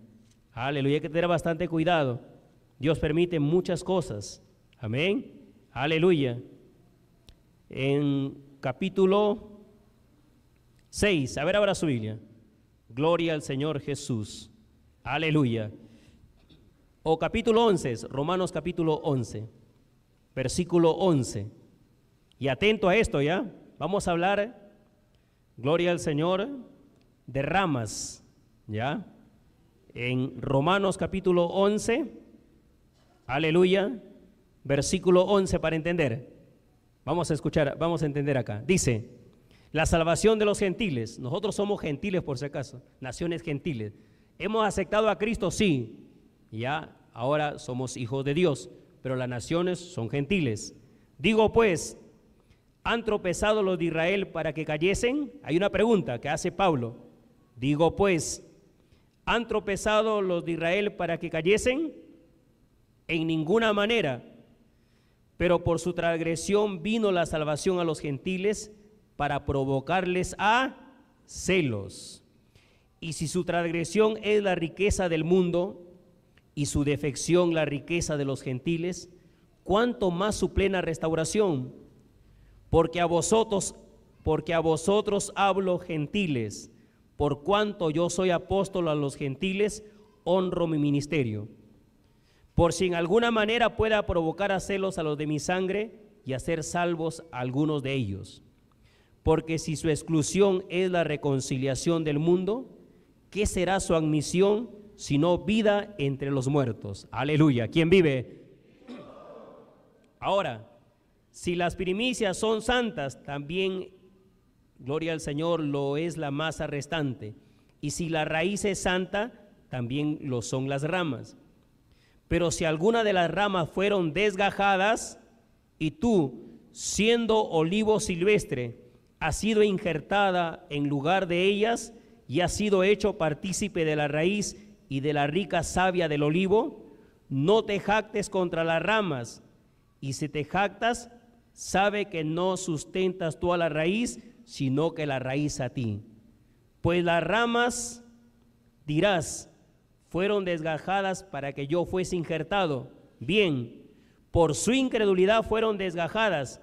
Aleluya. Hay que tener bastante cuidado. Dios permite muchas cosas. Amén. Aleluya. En capítulo 6. A ver, ahora su Biblia. Gloria al Señor Jesús. Aleluya. O capítulo 11. Romanos capítulo 11. Versículo 11. Y atento a esto, ¿ya? Vamos a hablar, gloria al Señor, de ramas, ¿ya? En Romanos capítulo 11, aleluya, versículo 11 para entender. Vamos a escuchar, vamos a entender acá. Dice, la salvación de los gentiles, nosotros somos gentiles por si acaso, naciones gentiles. Hemos aceptado a Cristo, sí, ya ahora somos hijos de Dios, pero las naciones son gentiles. Digo pues, ¿Han tropezado los de Israel para que cayesen? Hay una pregunta que hace Pablo. Digo pues, ¿han tropezado los de Israel para que cayesen? En ninguna manera. Pero por su transgresión vino la salvación a los gentiles para provocarles a celos. Y si su transgresión es la riqueza del mundo y su defección la riqueza de los gentiles, ¿cuánto más su plena restauración? porque a vosotros, porque a vosotros hablo gentiles, por cuanto yo soy apóstol a los gentiles, honro mi ministerio. Por si en alguna manera pueda provocar a celos a los de mi sangre y hacer salvos a algunos de ellos. Porque si su exclusión es la reconciliación del mundo, ¿qué será su admisión sino vida entre los muertos? Aleluya. ¿Quién vive? Ahora, si las primicias son santas, también, gloria al Señor, lo es la masa restante. Y si la raíz es santa, también lo son las ramas. Pero si alguna de las ramas fueron desgajadas, y tú, siendo olivo silvestre, has sido injertada en lugar de ellas y has sido hecho partícipe de la raíz y de la rica savia del olivo, no te jactes contra las ramas, y si te jactas, sabe que no sustentas tú a la raíz, sino que la raíz a ti. Pues las ramas, dirás, fueron desgajadas para que yo fuese injertado. Bien, por su incredulidad fueron desgajadas,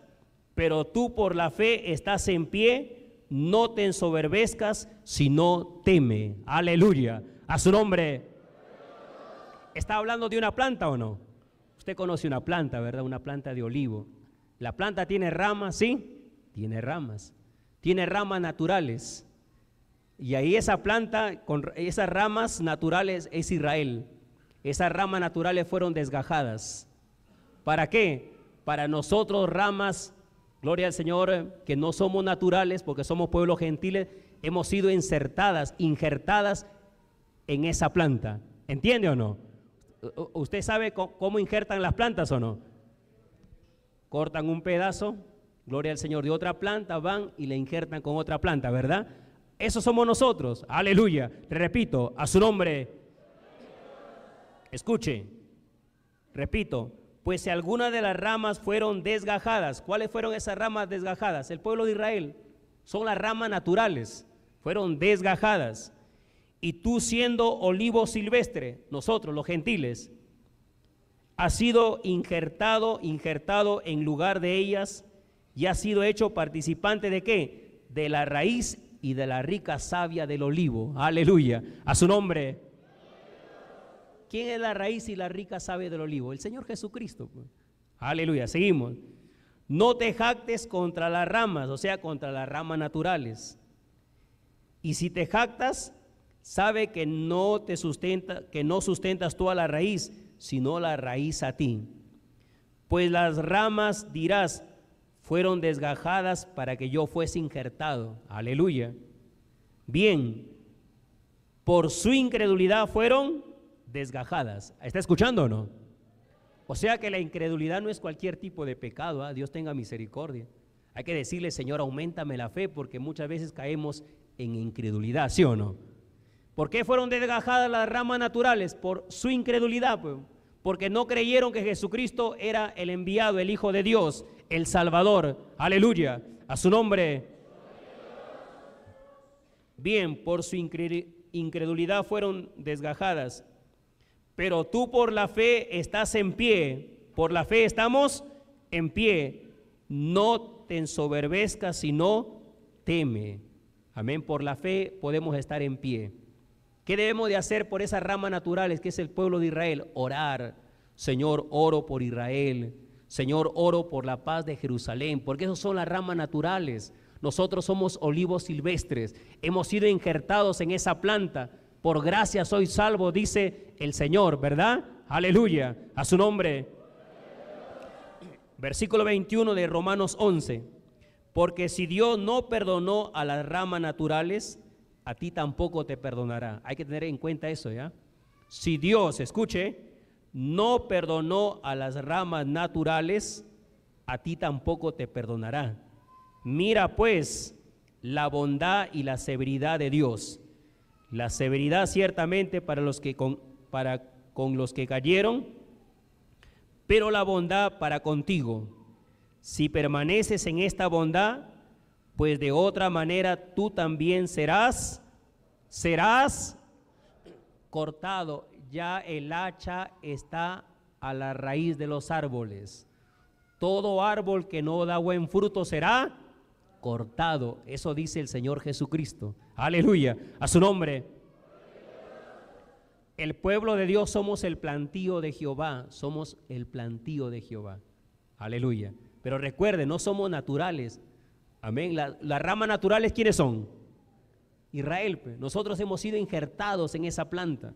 pero tú por la fe estás en pie, no te ensoberbezcas, sino teme. Aleluya. A su nombre. ¿Está hablando de una planta o no? Usted conoce una planta, ¿verdad? Una planta de olivo. La planta tiene ramas, ¿sí? Tiene ramas. Tiene ramas naturales. Y ahí esa planta, con esas ramas naturales es Israel. Esas ramas naturales fueron desgajadas. ¿Para qué? Para nosotros ramas, gloria al Señor, que no somos naturales porque somos pueblos gentiles, hemos sido insertadas, injertadas en esa planta. ¿Entiende o no? ¿Usted sabe cómo injertan las plantas o no? cortan un pedazo, gloria al Señor, de otra planta, van y le injertan con otra planta, ¿verdad? Eso somos nosotros, aleluya. Repito, a su nombre. Escuche, repito, pues si alguna de las ramas fueron desgajadas, ¿cuáles fueron esas ramas desgajadas? El pueblo de Israel, son las ramas naturales, fueron desgajadas. Y tú siendo olivo silvestre, nosotros los gentiles, ha sido injertado, injertado en lugar de ellas y ha sido hecho participante de qué? De la raíz y de la rica savia del olivo. Aleluya. A su nombre. ¿Quién es la raíz y la rica savia del olivo? El Señor Jesucristo. Pues. Aleluya. Seguimos. No te jactes contra las ramas, o sea, contra las ramas naturales. Y si te jactas, sabe que no te sustenta, que no sustentas tú a la raíz, sino la raíz a ti. Pues las ramas dirás, fueron desgajadas para que yo fuese injertado. Aleluya. Bien, por su incredulidad fueron desgajadas. ¿Está escuchando o no? O sea que la incredulidad no es cualquier tipo de pecado. ¿ah? Dios tenga misericordia. Hay que decirle, Señor, aumentame la fe porque muchas veces caemos en incredulidad, ¿sí o no? ¿Por qué fueron desgajadas las ramas naturales? Por su incredulidad, pues. porque no creyeron que Jesucristo era el enviado, el Hijo de Dios, el Salvador. Aleluya. A su nombre. Bien, por su incredulidad fueron desgajadas. Pero tú por la fe estás en pie. Por la fe estamos en pie. No te ensoberbezcas, sino teme. Amén. Por la fe podemos estar en pie. ¿Qué debemos de hacer por esas ramas naturales que es el pueblo de Israel? Orar. Señor, oro por Israel. Señor, oro por la paz de Jerusalén, porque esas son las ramas naturales. Nosotros somos olivos silvestres, hemos sido injertados en esa planta. Por gracia soy salvo, dice el Señor, ¿verdad? Aleluya, a su nombre. Versículo 21 de Romanos 11. Porque si Dios no perdonó a las ramas naturales, a ti tampoco te perdonará. Hay que tener en cuenta eso, ¿ya? Si Dios, escuche, no perdonó a las ramas naturales, a ti tampoco te perdonará. Mira pues la bondad y la severidad de Dios. La severidad ciertamente para los que con, para con los que cayeron, pero la bondad para contigo. Si permaneces en esta bondad, pues de otra manera tú también serás, serás cortado. Ya el hacha está a la raíz de los árboles. Todo árbol que no da buen fruto será cortado. Eso dice el Señor Jesucristo. Aleluya. A su nombre. El pueblo de Dios somos el plantío de Jehová. Somos el plantío de Jehová. Aleluya. Pero recuerde, no somos naturales, Amén. las ramas naturales, ¿quiénes son? Israel. Pues. Nosotros hemos sido injertados en esa planta.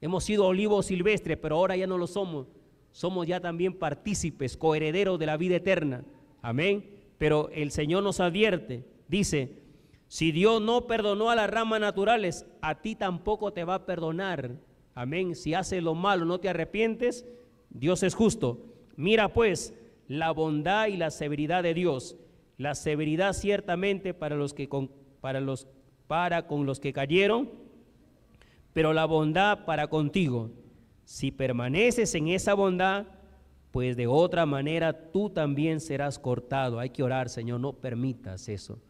Hemos sido olivos silvestres, pero ahora ya no lo somos. Somos ya también partícipes, coherederos de la vida eterna. Amén. Pero el Señor nos advierte, dice, si Dios no perdonó a las ramas naturales, a ti tampoco te va a perdonar. Amén. Si haces lo malo, no te arrepientes, Dios es justo. Mira pues la bondad y la severidad de Dios la severidad ciertamente para los que con, para los para con los que cayeron, pero la bondad para contigo. Si permaneces en esa bondad, pues de otra manera tú también serás cortado. Hay que orar, Señor, no permitas eso.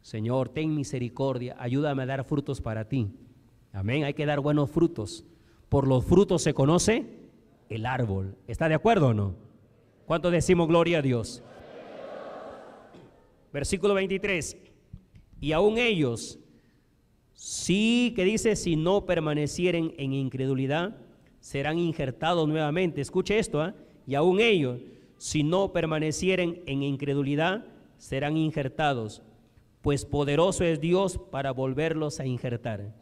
Señor, ten misericordia, ayúdame a dar frutos para ti. Amén, hay que dar buenos frutos. Por los frutos se conoce el árbol. ¿Está de acuerdo o no? ¿Cuánto decimos gloria a Dios? versículo 23, y aún ellos, sí que dice, si no permanecieren en incredulidad, serán injertados nuevamente. Escuche esto, ¿ah? y aún ellos, si no permanecieren en incredulidad, serán injertados, pues poderoso es Dios para volverlos a injertar.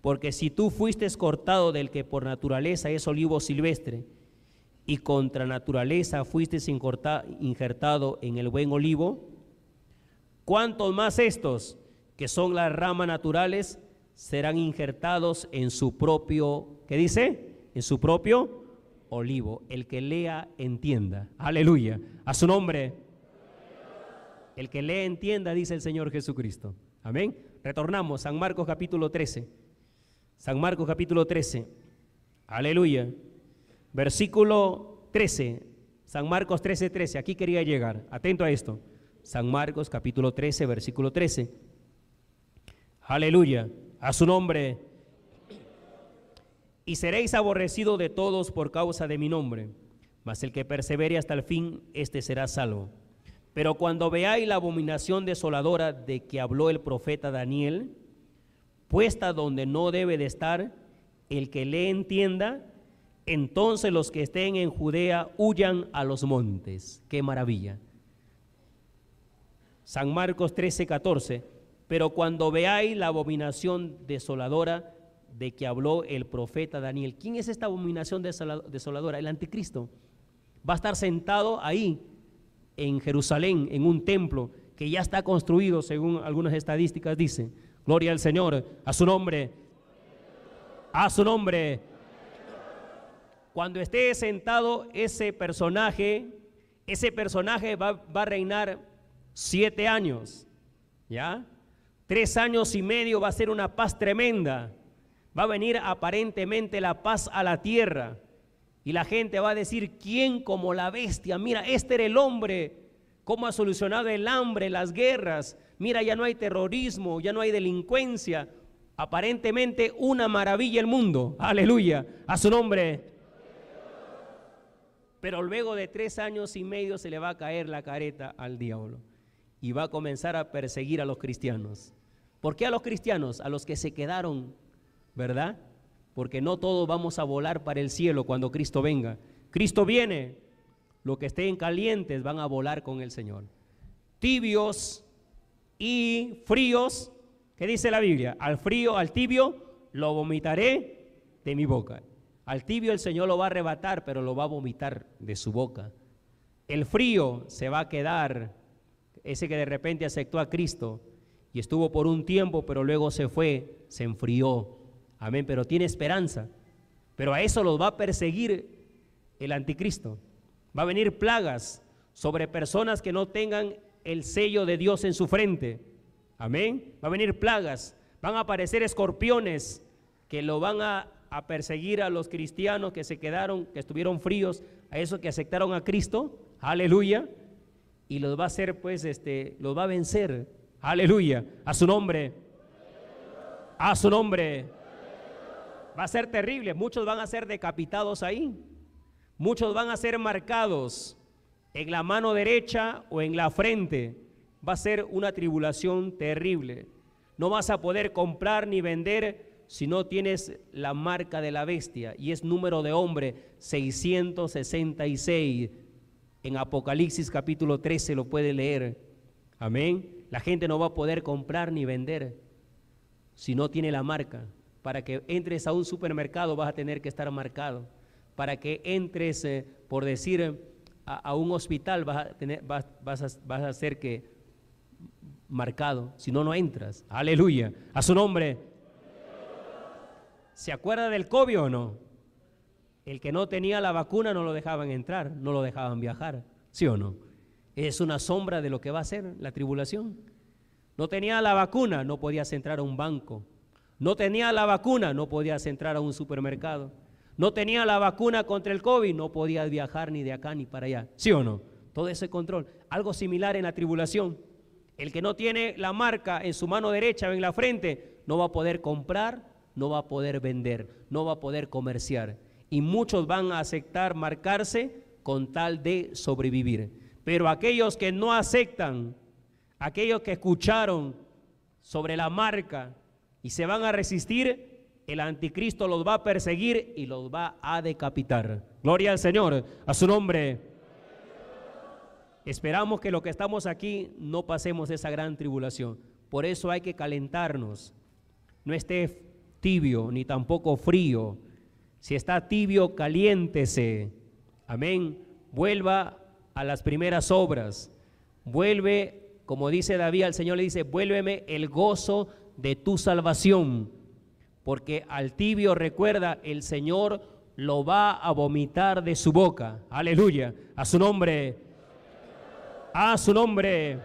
Porque si tú fuiste cortado del que por naturaleza es olivo silvestre, y contra naturaleza fuiste injertado en el buen olivo, Cuantos más estos, que son las ramas naturales, serán injertados en su propio, ¿qué dice? En su propio olivo. El que lea, entienda. Aleluya. A su nombre. El que lea, entienda, dice el Señor Jesucristo. Amén. Retornamos, San Marcos capítulo 13. San Marcos capítulo 13. Aleluya. Versículo 13. San Marcos 13, 13. Aquí quería llegar. Atento a esto. San Marcos capítulo 13, versículo 13. Aleluya, a su nombre. Y seréis aborrecidos de todos por causa de mi nombre, mas el que persevere hasta el fin, éste será salvo. Pero cuando veáis la abominación desoladora de que habló el profeta Daniel, puesta donde no debe de estar, el que le entienda, entonces los que estén en Judea huyan a los montes. Qué maravilla. San Marcos 13, 14. Pero cuando veáis la abominación desoladora de que habló el profeta Daniel, ¿quién es esta abominación desoladora? El anticristo. Va a estar sentado ahí, en Jerusalén, en un templo que ya está construido, según algunas estadísticas dicen. Gloria al Señor, a su nombre. A su nombre. Cuando esté sentado ese personaje, ese personaje va, va a reinar siete años, ¿ya? Tres años y medio va a ser una paz tremenda. Va a venir aparentemente la paz a la tierra. Y la gente va a decir, ¿quién como la bestia? Mira, este era el hombre, cómo ha solucionado el hambre, las guerras. Mira, ya no hay terrorismo, ya no hay delincuencia. Aparentemente una maravilla el mundo. Aleluya. A su nombre pero luego de tres años y medio se le va a caer la careta al diablo y va a comenzar a perseguir a los cristianos. ¿Por qué a los cristianos? A los que se quedaron, ¿verdad? Porque no todos vamos a volar para el cielo cuando Cristo venga. Cristo viene, los que estén calientes van a volar con el Señor. Tibios y fríos, ¿qué dice la Biblia? Al frío, al tibio, lo vomitaré de mi boca. Al tibio el Señor lo va a arrebatar, pero lo va a vomitar de su boca. El frío se va a quedar ese que de repente aceptó a Cristo y estuvo por un tiempo, pero luego se fue, se enfrió. Amén, pero tiene esperanza. Pero a eso los va a perseguir el anticristo. Va a venir plagas sobre personas que no tengan el sello de Dios en su frente. Amén. Va a venir plagas. Van a aparecer escorpiones que lo van a, perseguir a los cristianos que se quedaron, que estuvieron fríos, a esos que aceptaron a Cristo. Aleluya y los va a hacer, pues, este, los va a vencer. Aleluya. A su nombre. A su nombre. Va a ser terrible. Muchos van a ser decapitados ahí. Muchos van a ser marcados en la mano derecha o en la frente. Va a ser una tribulación terrible. No vas a poder comprar ni vender si no tienes la marca de la bestia. Y es número de hombre 666 en Apocalipsis capítulo 13 lo puede leer. Amén. La gente no va a poder comprar ni vender si no tiene la marca. Para que entres a un supermercado vas a tener que estar marcado. Para que entres, eh, por decir, a, un hospital vas a, tener, vas, a, ser que marcado. Si no, no entras. Aleluya. A su nombre. ¿Se acuerda del COVID o no? El que no tenía la vacuna no lo dejaban entrar, no lo dejaban viajar, ¿sí o no? Es una sombra de lo que va a ser la tribulación. No tenía la vacuna, no podías entrar a un banco. No tenía la vacuna, no podías entrar a un supermercado. No tenía la vacuna contra el COVID, no podías viajar ni de acá ni para allá. ¿Sí o no? Todo ese control. Algo similar en la tribulación. El que no tiene la marca en su mano derecha o en la frente, no va a poder comprar, no va a poder vender, no va a poder comerciar y muchos van a aceptar marcarse con tal de sobrevivir. Pero aquellos que no aceptan, aquellos que escucharon sobre la marca y se van a resistir, el anticristo los va a perseguir y los va a decapitar. Gloria al Señor, a su nombre. Esperamos que lo que estamos aquí no pasemos esa gran tribulación. Por eso hay que calentarnos. No esté tibio ni tampoco frío si está tibio, caliéntese. Amén. Vuelva a las primeras obras. Vuelve, como dice David, al Señor le dice, vuélveme el gozo de tu salvación. Porque al tibio, recuerda, el Señor lo va a vomitar de su boca. Aleluya. A su nombre. A su nombre.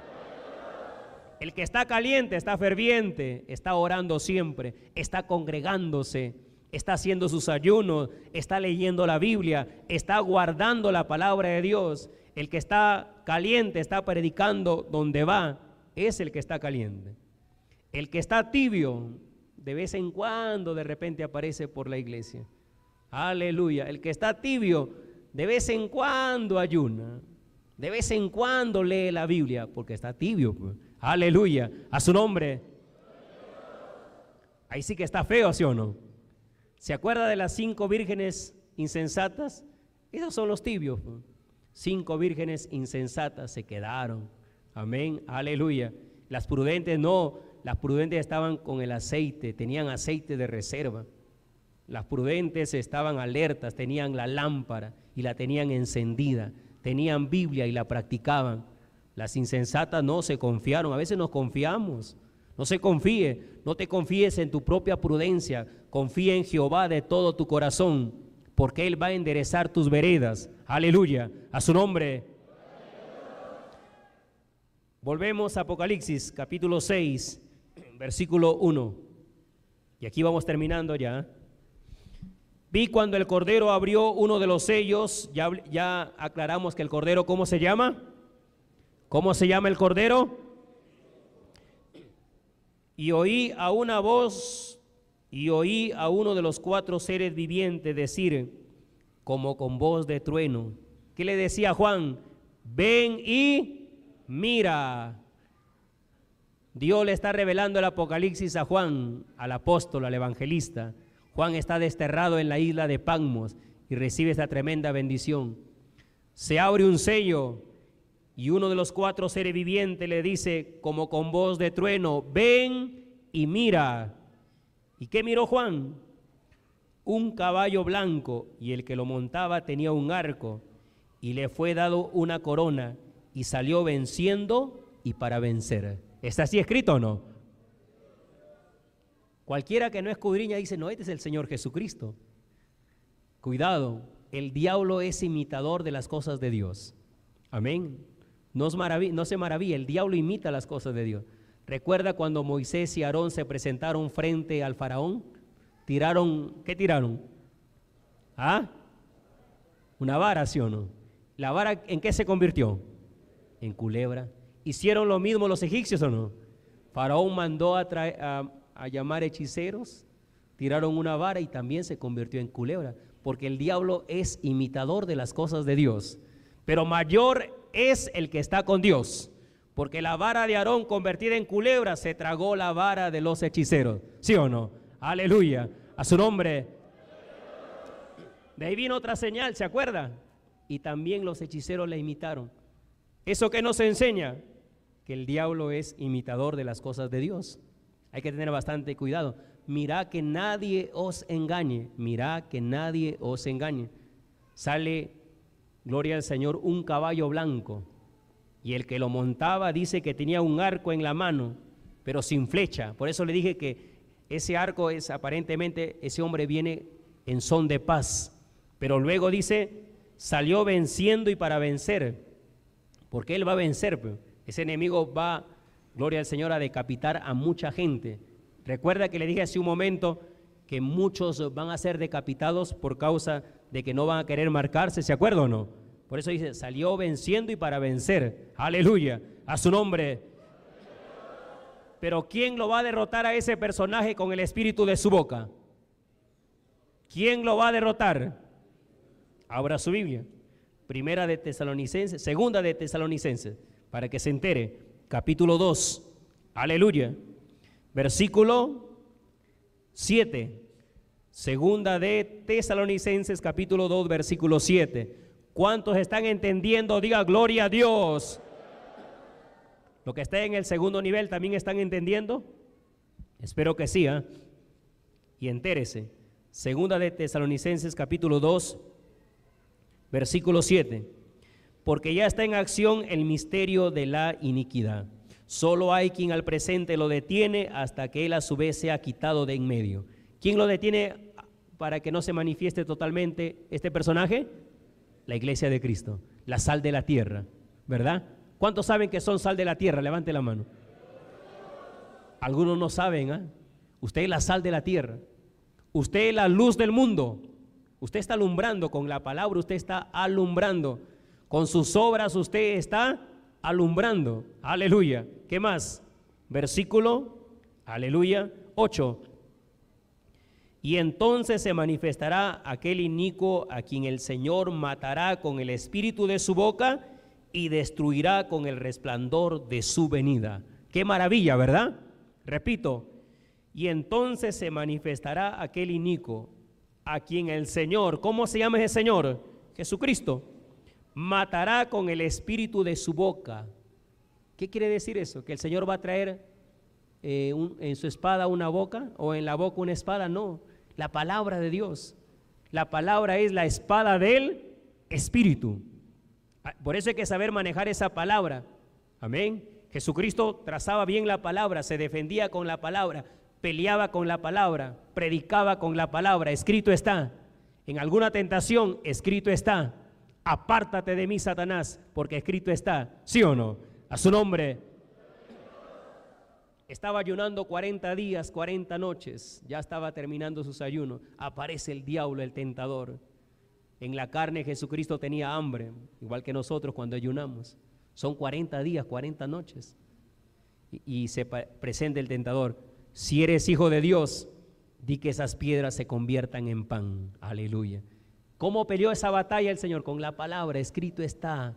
El que está caliente, está ferviente, está orando siempre, está congregándose está haciendo sus ayunos, está leyendo la Biblia, está guardando la palabra de Dios. El que está caliente está predicando donde va, es el que está caliente. El que está tibio, de vez en cuando de repente aparece por la iglesia. Aleluya. El que está tibio, de vez en cuando ayuna. De vez en cuando lee la Biblia, porque está tibio. Pues. Aleluya. A su nombre. Ahí sí que está feo, ¿sí o no? ¿Se acuerda de las cinco vírgenes insensatas? Esos son los tibios. Pues. Cinco vírgenes insensatas se quedaron. Amén, aleluya. Las prudentes no, las prudentes estaban con el aceite, tenían aceite de reserva. Las prudentes estaban alertas, tenían la lámpara y la tenían encendida, tenían Biblia y la practicaban. Las insensatas no se confiaron, a veces nos confiamos. No se confíe, no te confíes en tu propia prudencia, confía en Jehová de todo tu corazón, porque Él va a enderezar tus veredas. Aleluya, a su nombre. Volvemos a Apocalipsis, capítulo 6, versículo 1. Y aquí vamos terminando ya. Vi cuando el Cordero abrió uno de los sellos, ya, ya aclaramos que el Cordero, ¿cómo se llama? ¿Cómo se llama el Cordero? Y oí a una voz y oí a uno de los cuatro seres vivientes decir, como con voz de trueno, que le decía Juan? Ven y mira. Dios le está revelando el Apocalipsis a Juan, al apóstol, al evangelista. Juan está desterrado en la isla de Pangmos y recibe esta tremenda bendición. Se abre un sello y uno de los cuatro seres vivientes le dice, como con voz de trueno, ven y mira. ¿Y qué miró Juan? Un caballo blanco, y el que lo montaba tenía un arco, y le fue dado una corona, y salió venciendo y para vencer. ¿Está así escrito o no? Cualquiera que no escudriña dice, no, este es el Señor Jesucristo. Cuidado, el diablo es imitador de las cosas de Dios. Amén. No, se maravilla, el diablo imita las cosas de Dios. Recuerda cuando Moisés y Aarón se presentaron frente al faraón, tiraron, ¿qué tiraron? ¿Ah? Una vara, ¿sí o no? ¿La vara en qué se convirtió? En culebra. ¿Hicieron lo mismo los egipcios o no? Faraón mandó a, a llamar hechiceros, tiraron una vara y también se convirtió en culebra, porque el diablo es imitador de las cosas de Dios. Pero mayor es el que está con Dios. Porque la vara de Aarón convertida en culebra se tragó la vara de los hechiceros. ¿Sí o no? Aleluya. A su nombre. De ahí vino otra señal, ¿se acuerda? Y también los hechiceros la imitaron. ¿Eso qué nos enseña? Que el diablo es imitador de las cosas de Dios. Hay que tener bastante cuidado. Mirá que nadie os engañe. Mirá que nadie os engañe. Sale gloria al Señor, un caballo blanco. Y el que lo montaba dice que tenía un arco en la mano, pero sin flecha. Por eso le dije que ese arco es aparentemente, ese hombre viene en son de paz. Pero luego dice, salió venciendo y para vencer. Porque él va a vencer. Ese enemigo va, gloria al Señor, a decapitar a mucha gente. Recuerda que le dije hace un momento que muchos van a ser decapitados por causa de que no van a querer marcarse, ¿se acuerda o no? Por eso dice, salió venciendo y para vencer. Aleluya, a su nombre. Pero ¿quién lo va a derrotar a ese personaje con el espíritu de su boca? ¿Quién lo va a derrotar? Abra su Biblia. Primera de Tesalonicenses, segunda de Tesalonicenses, para que se entere. Capítulo 2. Aleluya. Versículo 7. Segunda de Tesalonicenses capítulo 2 versículo 7. ¿Cuántos están entendiendo? Diga gloria a Dios. Lo que está en el segundo nivel también están entendiendo. Espero que sí. ¿eh? Y entérese. Segunda de Tesalonicenses capítulo 2 versículo 7. Porque ya está en acción el misterio de la iniquidad. Solo hay quien al presente lo detiene hasta que él a su vez sea quitado de en medio. ¿Quién lo detiene para que no se manifieste totalmente este personaje? La iglesia de Cristo, la sal de la tierra, ¿verdad? ¿Cuántos saben que son sal de la tierra? Levante la mano. Algunos no saben, ¿eh? Usted es la sal de la tierra. Usted es la luz del mundo. Usted está alumbrando con la palabra, usted está alumbrando. Con sus obras usted está alumbrando. Aleluya. ¿Qué más? Versículo, aleluya, 8. Y entonces se manifestará aquel inico a quien el Señor matará con el espíritu de su boca y destruirá con el resplandor de su venida. Qué maravilla, ¿verdad? Repito, y entonces se manifestará aquel inico a quien el Señor, ¿cómo se llama ese Señor? Jesucristo, matará con el espíritu de su boca. ¿Qué quiere decir eso? ¿Que el Señor va a traer eh, en su espada una boca o en la boca una espada? No la palabra de Dios. La palabra es la espada del Espíritu. Ah, por eso hay que saber manejar esa palabra. Amén. Jesucristo trazaba bien la palabra, se defendía con la palabra, peleaba con la palabra, predicaba con la palabra. Escrito está. En alguna tentación, escrito está. Apártate de mí, Satanás, porque escrito está. ¿Sí o no? A su nombre estaba ayunando 40 días, 40 noches, ya estaba terminando sus ayunos. Aparece el diablo, el tentador. En la carne Jesucristo tenía hambre, igual que nosotros cuando ayunamos. Son 40 días, 40 noches. Y, se presenta el tentador. Si eres hijo de Dios, di que esas piedras se conviertan en pan. Aleluya. ¿Cómo peleó esa batalla el Señor? Con la palabra, escrito está,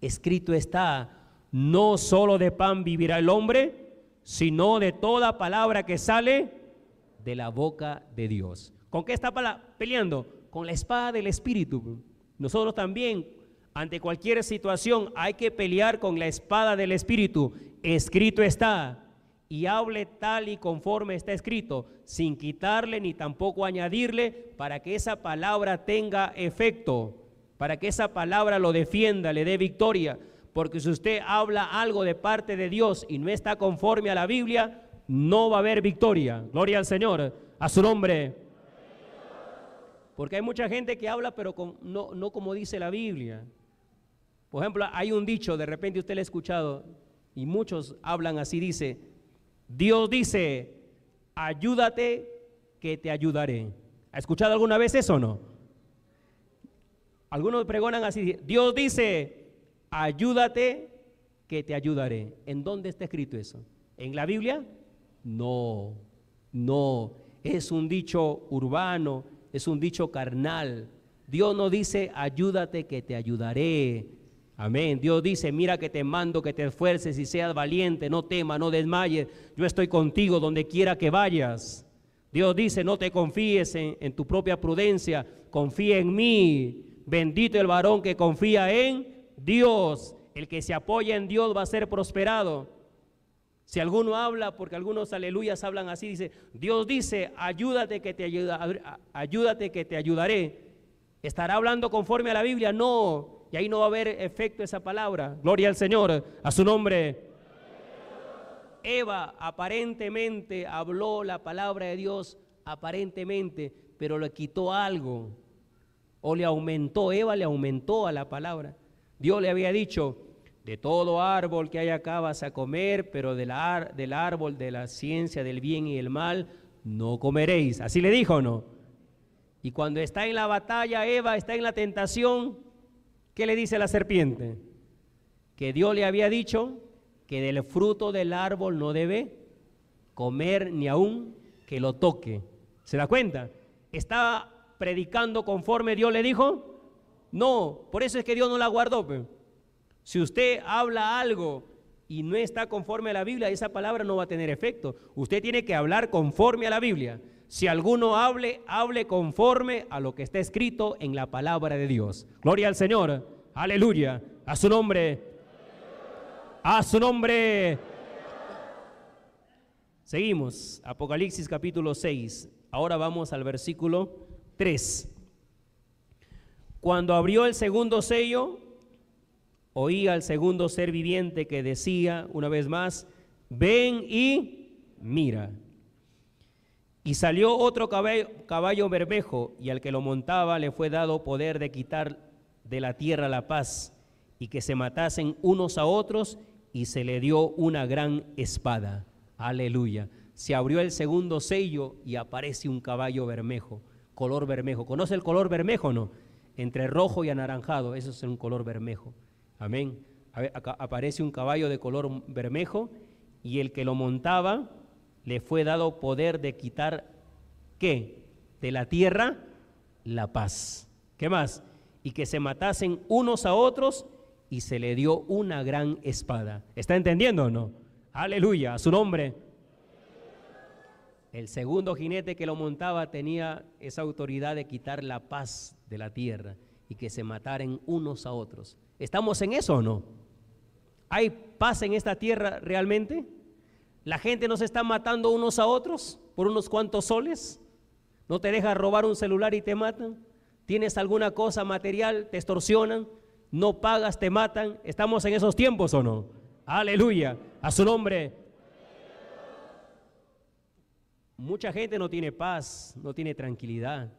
escrito está. No solo de pan vivirá el hombre, sino de toda palabra que sale de la boca de Dios. ¿Con qué está peleando? Con la espada del Espíritu. Nosotros también, ante cualquier situación, hay que pelear con la espada del Espíritu. Escrito está. Y hable tal y conforme está escrito, sin quitarle ni tampoco añadirle, para que esa palabra tenga efecto, para que esa palabra lo defienda, le dé victoria. Porque si usted habla algo de parte de Dios y no está conforme a la Biblia, no va a haber victoria. Gloria al Señor, a su nombre. Porque hay mucha gente que habla, pero no, no como dice la Biblia. Por ejemplo, hay un dicho, de repente usted lo ha escuchado, y muchos hablan así, dice, Dios dice, ayúdate que te ayudaré. ¿Ha escuchado alguna vez eso o no? Algunos pregonan así, Dios dice, ayúdate que te ayudaré. ¿En dónde está escrito eso? ¿En la Biblia? No, no. Es un dicho urbano, es un dicho carnal. Dios no dice, ayúdate que te ayudaré. Amén. Dios dice, mira que te mando, que te esfuerces y seas valiente, no temas, no desmayes. Yo estoy contigo donde quiera que vayas. Dios dice, no te confíes en, en tu propia prudencia, confía en mí. Bendito el varón que confía en Dios, el que se apoya en Dios va a ser prosperado. Si alguno habla, porque algunos aleluyas hablan así, dice, Dios dice, ayúdate que te, ayuda, ayúdate que te ayudaré. ¿Estará hablando conforme a la Biblia? No. Y ahí no va a haber efecto esa palabra. Gloria al Señor, a su nombre. Eva aparentemente habló la palabra de Dios, aparentemente, pero le quitó algo. O le aumentó, Eva le aumentó a la palabra. Dios le había dicho, de todo árbol que hay acá vas a comer, pero del, del árbol de la ciencia del bien y el mal no comeréis. Así le dijo no. Y cuando está en la batalla, Eva está en la tentación, ¿qué le dice la serpiente? Que Dios le había dicho que del fruto del árbol no debe comer ni aún que lo toque. ¿Se da cuenta? Estaba predicando conforme Dios le dijo. No, por eso es que Dios no la guardó. Si usted habla algo y no está conforme a la Biblia, esa palabra no va a tener efecto. Usted tiene que hablar conforme a la Biblia. Si alguno hable, hable conforme a lo que está escrito en la palabra de Dios. Gloria al Señor. Aleluya. A su nombre. A su nombre. Seguimos. Apocalipsis capítulo 6. Ahora vamos al versículo 3. Cuando abrió el segundo sello, oí al segundo ser viviente que decía una vez más, ven y mira. Y salió otro caballo, caballo bermejo, y al que lo montaba le fue dado poder de quitar de la tierra la paz, y que se matasen unos a otros, y se le dio una gran espada. Aleluya. Se abrió el segundo sello y aparece un caballo bermejo, color bermejo. ¿Conoce el color bermejo o no? entre rojo y anaranjado, eso es un color bermejo. Amén. aparece un caballo de color bermejo y el que lo montaba le fue dado poder de quitar qué? De la tierra la paz. ¿Qué más? Y que se matasen unos a otros y se le dio una gran espada. ¿Está entendiendo o no? Aleluya, a su nombre. El segundo jinete que lo montaba tenía esa autoridad de quitar la paz de la tierra y que se mataran unos a otros. ¿Estamos en eso o no? ¿Hay paz en esta tierra realmente? ¿La gente nos está matando unos a otros por unos cuantos soles? ¿No te dejas robar un celular y te matan? ¿Tienes alguna cosa material? ¿Te extorsionan? ¿No pagas? ¿Te matan? ¿Estamos en esos tiempos o no? Aleluya. A su nombre Mucha gente no tiene paz, no tiene tranquilidad,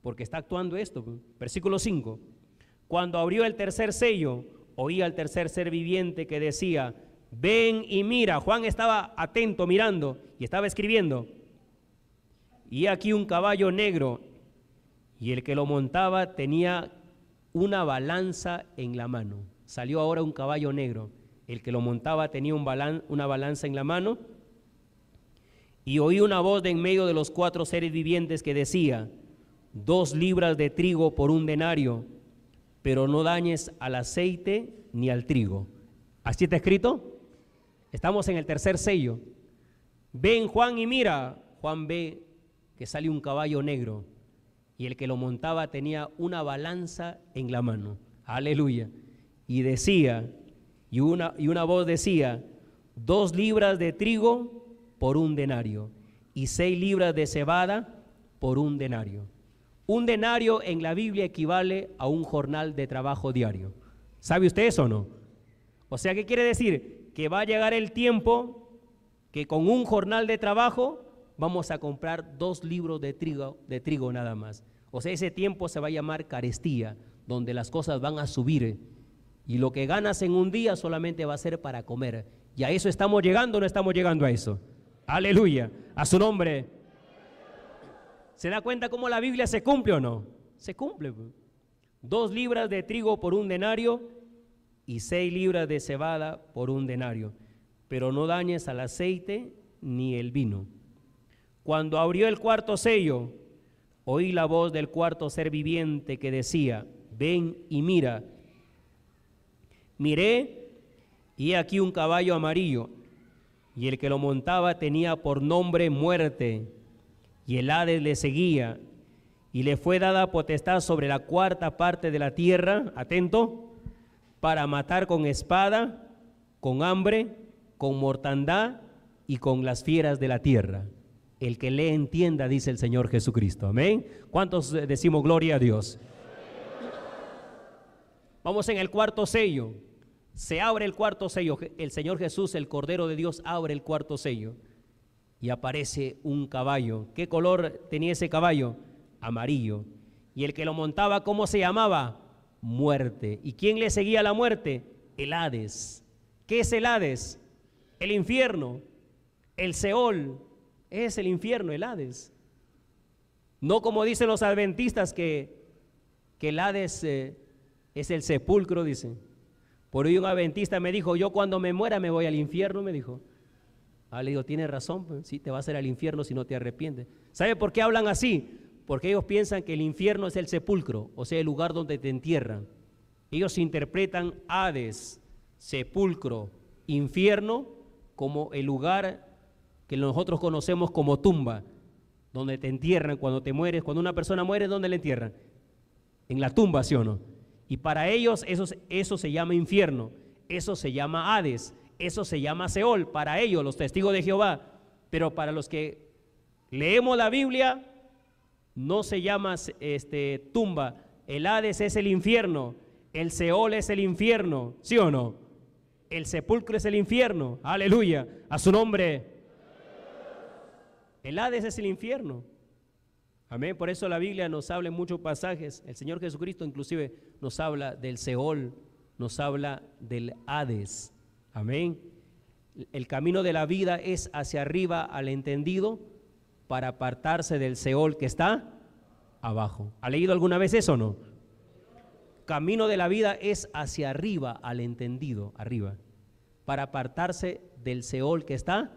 porque está actuando esto. Versículo 5. Cuando abrió el tercer sello, oí al tercer ser viviente que decía, ven y mira. Juan estaba atento mirando y estaba escribiendo. Y aquí un caballo negro, y el que lo montaba tenía una balanza en la mano. Salió ahora un caballo negro. El que lo montaba tenía una balanza en la mano y oí una voz de en medio de los cuatro seres vivientes que decía, dos libras de trigo por un denario, pero no dañes al aceite ni al trigo. ¿Así está escrito? Estamos en el tercer sello. Ven Juan y mira. Juan ve que sale un caballo negro y el que lo montaba tenía una balanza en la mano. Aleluya. Y decía, y una, y una voz decía, dos libras de trigo por un denario y seis libras de cebada por un denario. Un denario en la Biblia equivale a un jornal de trabajo diario. ¿Sabe usted eso o no? O sea, ¿qué quiere decir? Que va a llegar el tiempo que con un jornal de trabajo vamos a comprar dos libros de trigo, de trigo nada más. O sea, ese tiempo se va a llamar carestía, donde las cosas van a subir y lo que ganas en un día solamente va a ser para comer. Y a eso estamos llegando o no estamos llegando a eso. Aleluya. A su nombre. ¿Se da cuenta cómo la Biblia se cumple o no? Se cumple. Pues. Dos libras de trigo por un denario y seis libras de cebada por un denario. Pero no dañes al aceite ni el vino. Cuando abrió el cuarto sello, oí la voz del cuarto ser viviente que decía, ven y mira. Miré y aquí un caballo amarillo y el que lo montaba tenía por nombre muerte, y el Hades le seguía, y le fue dada potestad sobre la cuarta parte de la tierra, atento, para matar con espada, con hambre, con mortandad y con las fieras de la tierra. El que le entienda, dice el Señor Jesucristo. Amén. ¿Cuántos decimos gloria a Dios? Vamos en el cuarto sello. Se abre el cuarto sello. El Señor Jesús, el Cordero de Dios, abre el cuarto sello. Y aparece un caballo. ¿Qué color tenía ese caballo? Amarillo. Y el que lo montaba, ¿cómo se llamaba? Muerte. ¿Y quién le seguía la muerte? El Hades. ¿Qué es el Hades? El infierno. El Seol. Es el infierno, el Hades. No como dicen los adventistas que, que el Hades eh, es el sepulcro, dicen. Por hoy un adventista me dijo, yo cuando me muera me voy al infierno, me dijo. Ah, le digo, tiene razón, si pues, sí, te vas a ir al infierno si no te arrepientes. ¿Sabe por qué hablan así? Porque ellos piensan que el infierno es el sepulcro, o sea, el lugar donde te entierran. Ellos interpretan Hades, sepulcro, infierno, como el lugar que nosotros conocemos como tumba, donde te entierran cuando te mueres. Cuando una persona muere, ¿dónde la entierran? En la tumba, ¿sí o no? Y para ellos eso, eso se llama infierno, eso se llama Hades, eso se llama Seol, para ellos los testigos de Jehová. Pero para los que leemos la Biblia, no se llama este, tumba, el Hades es el infierno, el Seol es el infierno, ¿sí o no? El sepulcro es el infierno, aleluya, a su nombre. El Hades es el infierno. Amén. Por eso la Biblia nos habla en muchos pasajes. El Señor Jesucristo inclusive nos habla del Seol, nos habla del Hades. Amén. El camino de la vida es hacia arriba al entendido para apartarse del Seol que está abajo. ¿Ha leído alguna vez eso o no? Camino de la vida es hacia arriba al entendido, arriba, para apartarse del Seol que está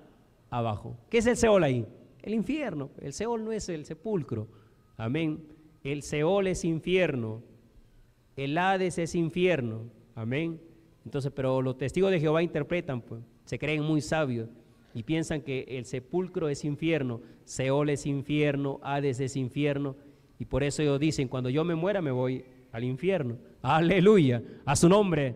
abajo. ¿Qué es el Seol ahí? El infierno. El Seol no es el sepulcro. Amén. El Seol es infierno. El Hades es infierno. Amén. Entonces, pero los testigos de Jehová interpretan, pues, se creen muy sabios y piensan que el sepulcro es infierno, Seol es infierno, Hades es infierno. Y por eso ellos dicen, cuando yo me muera me voy al infierno. Aleluya, a su nombre.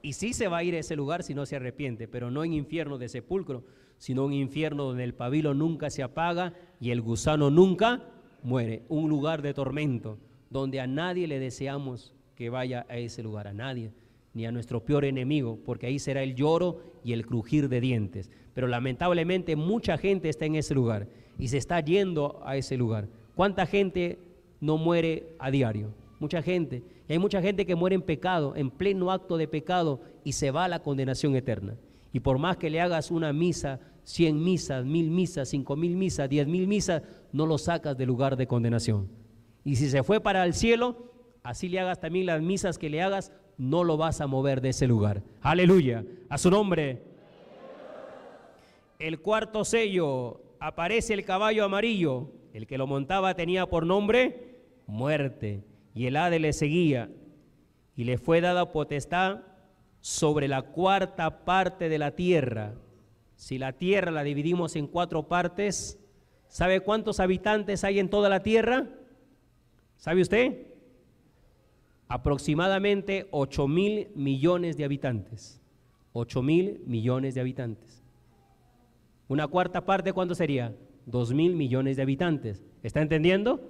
Y sí se va a ir a ese lugar si no se arrepiente, pero no en infierno de sepulcro, sino un infierno donde el pabilo nunca se apaga y el gusano nunca muere. Un lugar de tormento, donde a nadie le deseamos que vaya a ese lugar, a nadie, ni a nuestro peor enemigo, porque ahí será el lloro y el crujir de dientes. Pero lamentablemente mucha gente está en ese lugar y se está yendo a ese lugar. ¿Cuánta gente no muere a diario? Mucha gente. Y hay mucha gente que muere en pecado, en pleno acto de pecado, y se va a la condenación eterna. Y por más que le hagas una misa 100 misas, mil misas, cinco mil misas, diez mil misas, no lo sacas del lugar de condenación. Y si se fue para el cielo, así le hagas también las misas que le hagas, no lo vas a mover de ese lugar. Aleluya, a su nombre. El cuarto sello, aparece el caballo amarillo. El que lo montaba tenía por nombre muerte, y el hade le seguía, y le fue dada potestad sobre la cuarta parte de la tierra si la tierra la dividimos en cuatro partes, ¿sabe cuántos habitantes hay en toda la tierra? ¿Sabe usted? Aproximadamente 8 mil millones de habitantes. 8 mil millones de habitantes. Una cuarta parte, ¿cuánto sería? 2 mil millones de habitantes. ¿Está entendiendo?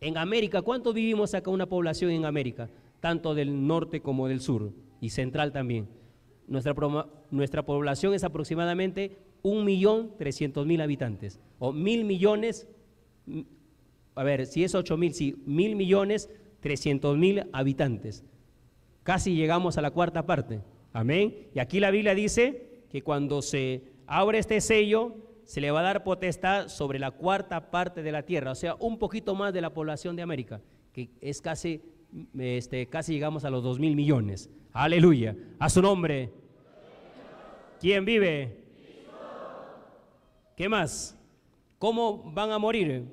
En América, ¿cuánto vivimos acá una población en América? Tanto del norte como del sur y central también. Nuestra, población es aproximadamente 1.300.000 habitantes, o mil millones, mm, a ver, si es 8.000, si mil millones 300.000 habitantes. Casi llegamos a la cuarta parte. Amén. Y aquí la Biblia dice que cuando se abre este sello, se le va a dar potestad sobre la cuarta parte de la tierra, o sea, un poquito más de la población de América, que es casi, este, casi llegamos a los 2.000 millones. Aleluya. A su nombre. ¿Quién vive? ¿Qué más? ¿Cómo van a morir?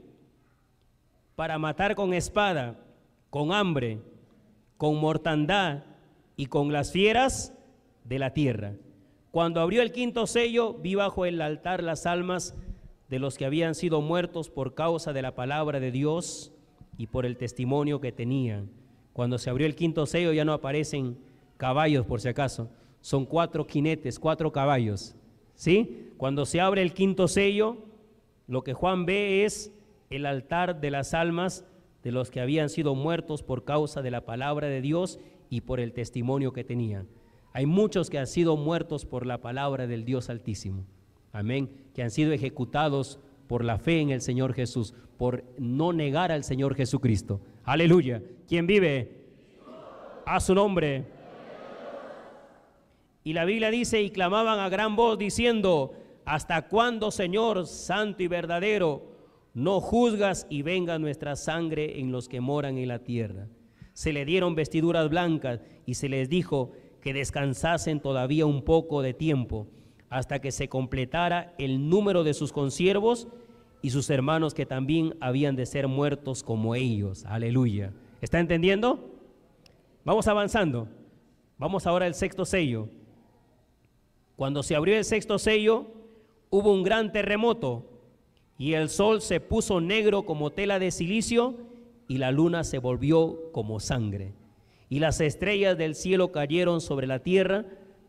Para matar con espada, con hambre, con mortandad y con las fieras de la tierra. Cuando abrió el quinto sello, vi bajo el altar las almas de los que habían sido muertos por causa de la palabra de Dios y por el testimonio que tenían. Cuando se abrió el quinto sello ya no aparecen caballos por si acaso, son cuatro quinetes, cuatro caballos. ¿Sí? Cuando se abre el quinto sello, lo que Juan ve es el altar de las almas de los que habían sido muertos por causa de la palabra de Dios y por el testimonio que tenían. Hay muchos que han sido muertos por la palabra del Dios Altísimo. Amén. Que han sido ejecutados por la fe en el Señor Jesús, por no negar al Señor Jesucristo. Aleluya. ¿Quién vive? A su nombre. Y la Biblia dice, y clamaban a gran voz diciendo, ¿hasta cuándo, Señor, santo y verdadero, no juzgas y venga nuestra sangre en los que moran en la tierra? Se le dieron vestiduras blancas y se les dijo que descansasen todavía un poco de tiempo hasta que se completara el número de sus consiervos y sus hermanos que también habían de ser muertos como ellos. Aleluya. ¿Está entendiendo? Vamos avanzando. Vamos ahora al sexto sello. Cuando se abrió el sexto sello, hubo un gran terremoto y el sol se puso negro como tela de silicio y la luna se volvió como sangre. Y las estrellas del cielo cayeron sobre la tierra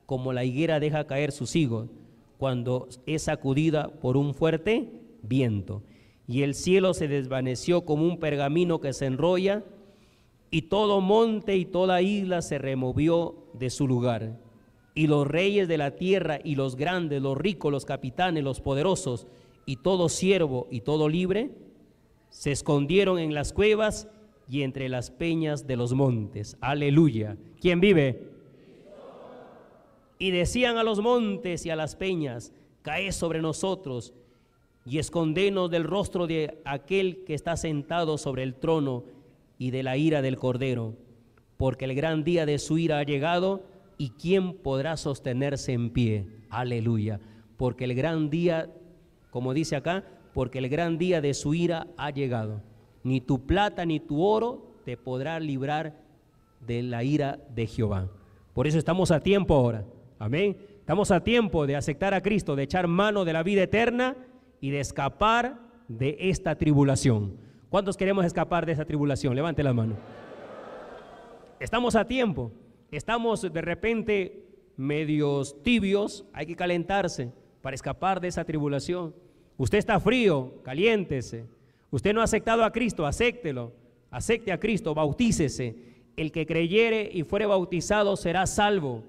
como la higuera deja caer sus higos cuando es sacudida por un fuerte viento. Y el cielo se desvaneció como un pergamino que se enrolla y todo monte y toda isla se removió de su lugar y los reyes de la tierra y los grandes, los ricos, los capitanes, los poderosos, y todo siervo y todo libre, se escondieron en las cuevas y entre las peñas de los montes. Aleluya. ¿Quién vive? Y decían a los montes y a las peñas, cae sobre nosotros y escondenos del rostro de aquel que está sentado sobre el trono y de la ira del cordero, porque el gran día de su ira ha llegado ¿Y quién podrá sostenerse en pie? Aleluya. Porque el gran día, como dice acá, porque el gran día de su ira ha llegado. Ni tu plata ni tu oro te podrá librar de la ira de Jehová. Por eso estamos a tiempo ahora. Amén. Estamos a tiempo de aceptar a Cristo, de echar mano de la vida eterna y de escapar de esta tribulación. ¿Cuántos queremos escapar de esta tribulación? Levante la mano. Estamos a tiempo estamos de repente medios tibios, hay que calentarse para escapar de esa tribulación. Usted está frío, caliéntese. Usted no ha aceptado a Cristo, acéptelo. Acepte a Cristo, bautícese. El que creyere y fuere bautizado será salvo.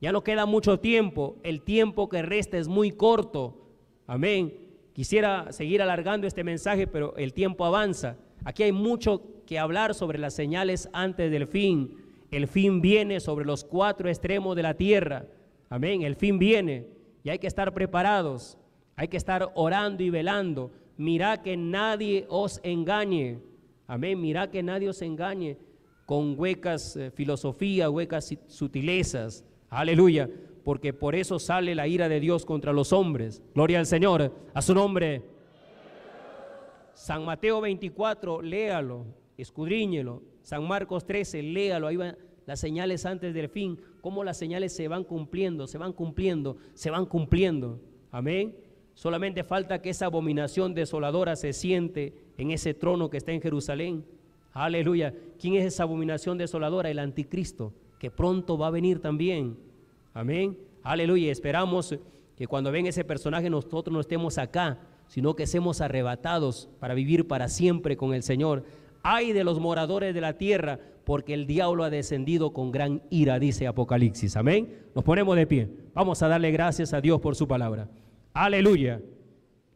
Ya no queda mucho tiempo, el tiempo que resta es muy corto. Amén. Quisiera seguir alargando este mensaje, pero el tiempo avanza. Aquí hay mucho que hablar sobre las señales antes del fin. El fin viene sobre los cuatro extremos de la tierra. Amén, el fin viene y hay que estar preparados, hay que estar orando y velando. Mirá que nadie os engañe. Amén, mirá que nadie os engañe con huecas eh, filosofías, huecas sutilezas. Aleluya, porque por eso sale la ira de Dios contra los hombres. Gloria al Señor, a su nombre. San Mateo 24, léalo escudriñelo. San Marcos 13, léalo, ahí van las señales antes del fin, cómo las señales se van cumpliendo, se van cumpliendo, se van cumpliendo. Amén. Solamente falta que esa abominación desoladora se siente en ese trono que está en Jerusalén. Aleluya. ¿Quién es esa abominación desoladora? El anticristo, que pronto va a venir también. Amén. Aleluya. Esperamos que cuando ven ese personaje nosotros no estemos acá, sino que seamos arrebatados para vivir para siempre con el Señor ay de los moradores de la tierra, porque el diablo ha descendido con gran ira, dice Apocalipsis. Amén. Nos ponemos de pie. Vamos a darle gracias a Dios por su palabra. Aleluya.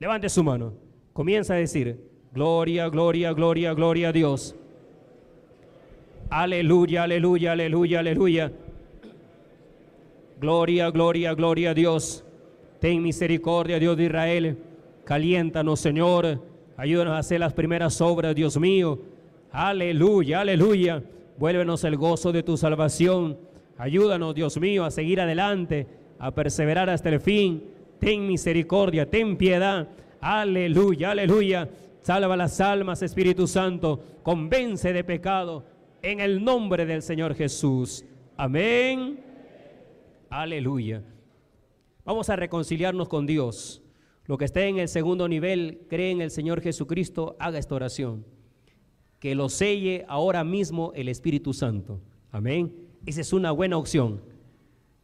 Levante su mano. Comienza a decir, gloria, gloria, gloria, gloria a Dios. Aleluya, aleluya, aleluya, aleluya. Gloria, gloria, gloria a Dios. Ten misericordia, Dios de Israel. Caliéntanos, Señor. Ayúdanos a hacer las primeras obras, Dios mío Aleluya, aleluya. Vuélvenos el gozo de tu salvación. Ayúdanos, Dios mío, a seguir adelante, a perseverar hasta el fin. Ten misericordia, ten piedad. Aleluya, aleluya. Salva las almas, Espíritu Santo. Convence de pecado. En el nombre del Señor Jesús. Amén. Aleluya. Vamos a reconciliarnos con Dios. Lo que esté en el segundo nivel, cree en el Señor Jesucristo, haga esta oración que lo selle ahora mismo el Espíritu Santo. Amén. Esa es una buena opción.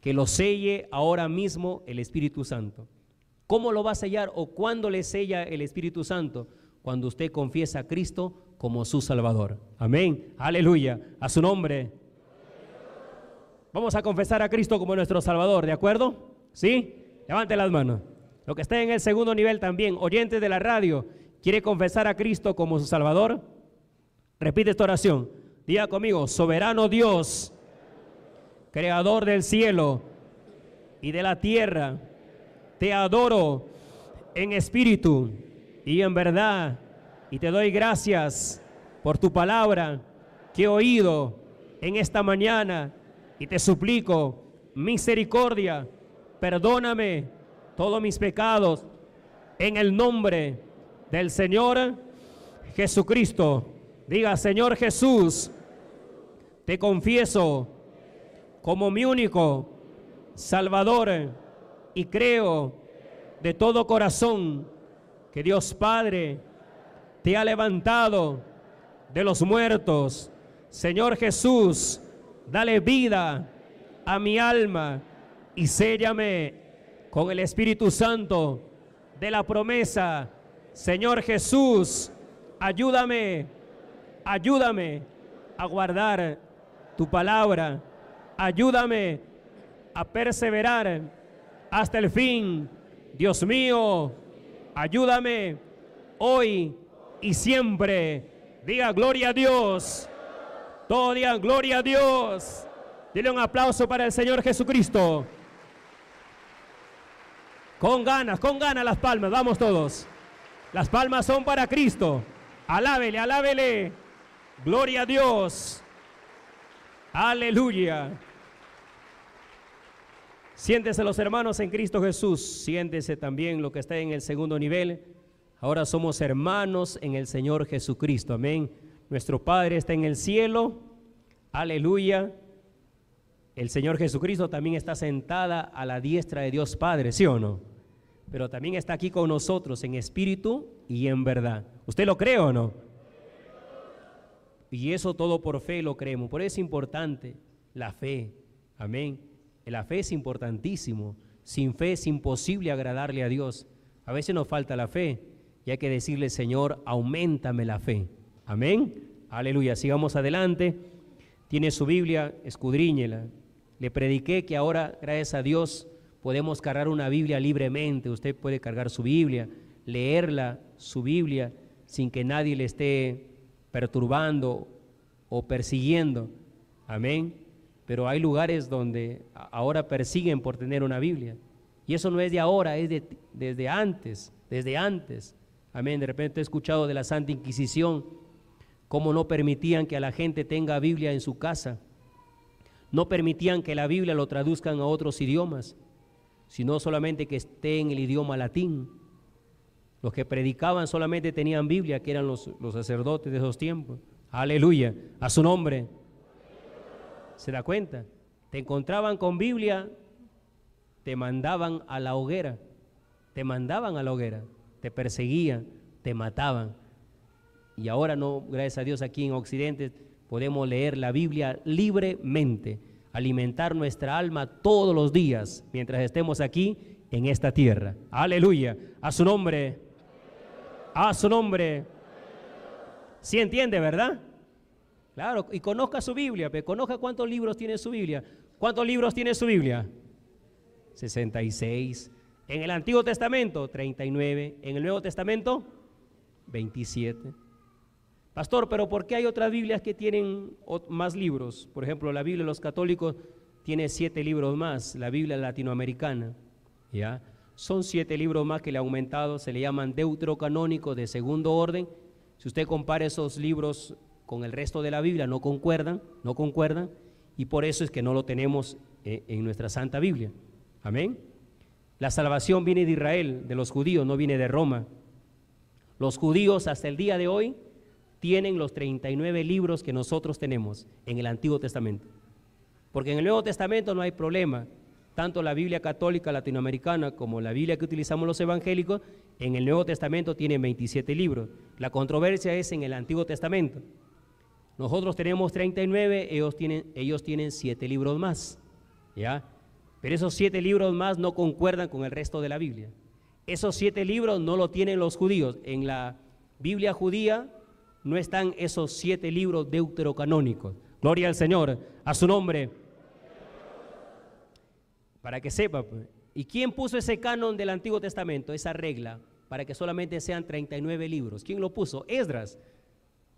Que lo selle ahora mismo el Espíritu Santo. ¿Cómo lo va a sellar o cuándo le sella el Espíritu Santo? Cuando usted confiesa a Cristo como su Salvador. Amén. Aleluya. A su nombre. Vamos a confesar a Cristo como nuestro Salvador, ¿de acuerdo? ¿Sí? Levante las manos. Lo que está en el segundo nivel también, oyentes de la radio, ¿quiere confesar a Cristo como su Salvador? Repite esta oración. Diga conmigo, soberano Dios, creador del cielo y de la tierra, te adoro en espíritu y en verdad y te doy gracias por tu palabra que he oído en esta mañana y te suplico misericordia, perdóname todos mis pecados en el nombre del Señor Jesucristo. Diga, Señor Jesús, te confieso como mi único Salvador y creo de todo corazón que Dios Padre te ha levantado de los muertos. Señor Jesús, dale vida a mi alma y séllame con el Espíritu Santo de la promesa. Señor Jesús, ayúdame Ayúdame a guardar tu palabra. Ayúdame a perseverar hasta el fin. Dios mío, ayúdame hoy y siempre. Diga gloria a Dios. Todo día, gloria a Dios. Dile un aplauso para el Señor Jesucristo. Con ganas, con ganas las palmas, vamos todos. Las palmas son para Cristo. Alábele, alábele. Gloria a Dios. Aleluya. Siéntese los hermanos en Cristo Jesús. Siéntese también lo que está en el segundo nivel. Ahora somos hermanos en el Señor Jesucristo. Amén. Nuestro Padre está en el cielo. Aleluya. El Señor Jesucristo también está sentada a la diestra de Dios Padre, ¿sí o no? Pero también está aquí con nosotros en espíritu y en verdad. ¿Usted lo cree o no? Y eso todo por fe lo creemos. Por eso es importante la fe. Amén. La fe es importantísimo. Sin fe es imposible agradarle a Dios. A veces nos falta la fe y hay que decirle, Señor, aumentame la fe. Amén. Aleluya. Sigamos adelante. Tiene su Biblia, escudriñela. Le prediqué que ahora, gracias a Dios, podemos cargar una Biblia libremente. Usted puede cargar su Biblia, leerla, su Biblia, sin que nadie le esté perturbando o persiguiendo. Amén. Pero hay lugares donde ahora persiguen por tener una Biblia. Y eso no es de ahora, es de, desde antes, desde antes. Amén. De repente he escuchado de la Santa Inquisición, cómo no permitían que a la gente tenga Biblia en su casa. No permitían que la Biblia lo traduzcan a otros idiomas, sino solamente que esté en el idioma latín. Los que predicaban solamente tenían Biblia, que eran los, sacerdotes de esos tiempos. Aleluya, a su nombre. ¿Se da cuenta? Te encontraban con Biblia, te mandaban a la hoguera, te mandaban a la hoguera, te perseguían, te mataban. Y ahora no, gracias a Dios aquí en Occidente podemos leer la Biblia libremente, alimentar nuestra alma todos los días mientras estemos aquí en esta tierra. Aleluya, a su nombre. ¡Ah, su nombre. ¿Sí entiende, verdad? Claro, y conozca su Biblia, pero conozca cuántos libros tiene su Biblia. ¿Cuántos libros tiene su Biblia? 66. En el Antiguo Testamento, 39. En el Nuevo Testamento, 27. Pastor, pero ¿por qué hay otras Biblias que tienen más libros? Por ejemplo, la Biblia de los católicos tiene siete libros más, la Biblia latinoamericana, ¿ya? Son siete libros más que le aumentado, se le llaman deutrocanónicos de segundo orden. Si usted compara esos libros con el resto de la Biblia, no concuerdan, no concuerdan, y por eso es que no lo tenemos eh, en nuestra Santa Biblia. Amén. La salvación viene de Israel, de los judíos, no viene de Roma. Los judíos hasta el día de hoy tienen los 39 libros que nosotros tenemos en el Antiguo Testamento. Porque en el Nuevo Testamento no hay problema tanto la Biblia católica latinoamericana como la Biblia que utilizamos los evangélicos, en el Nuevo Testamento tienen 27 libros. La controversia es en el Antiguo Testamento. Nosotros tenemos 39, ellos tienen, ellos tienen 7 libros más. ¿ya? Pero esos 7 libros más no concuerdan con el resto de la Biblia. Esos 7 libros no lo tienen los judíos. En la Biblia judía no están esos 7 libros deuterocanónicos. Gloria al Señor, a su nombre. Para que sepa. Pues. ¿Y quién puso ese canon del Antiguo Testamento, esa regla, para que solamente sean 39 libros? ¿Quién lo puso? Esdras,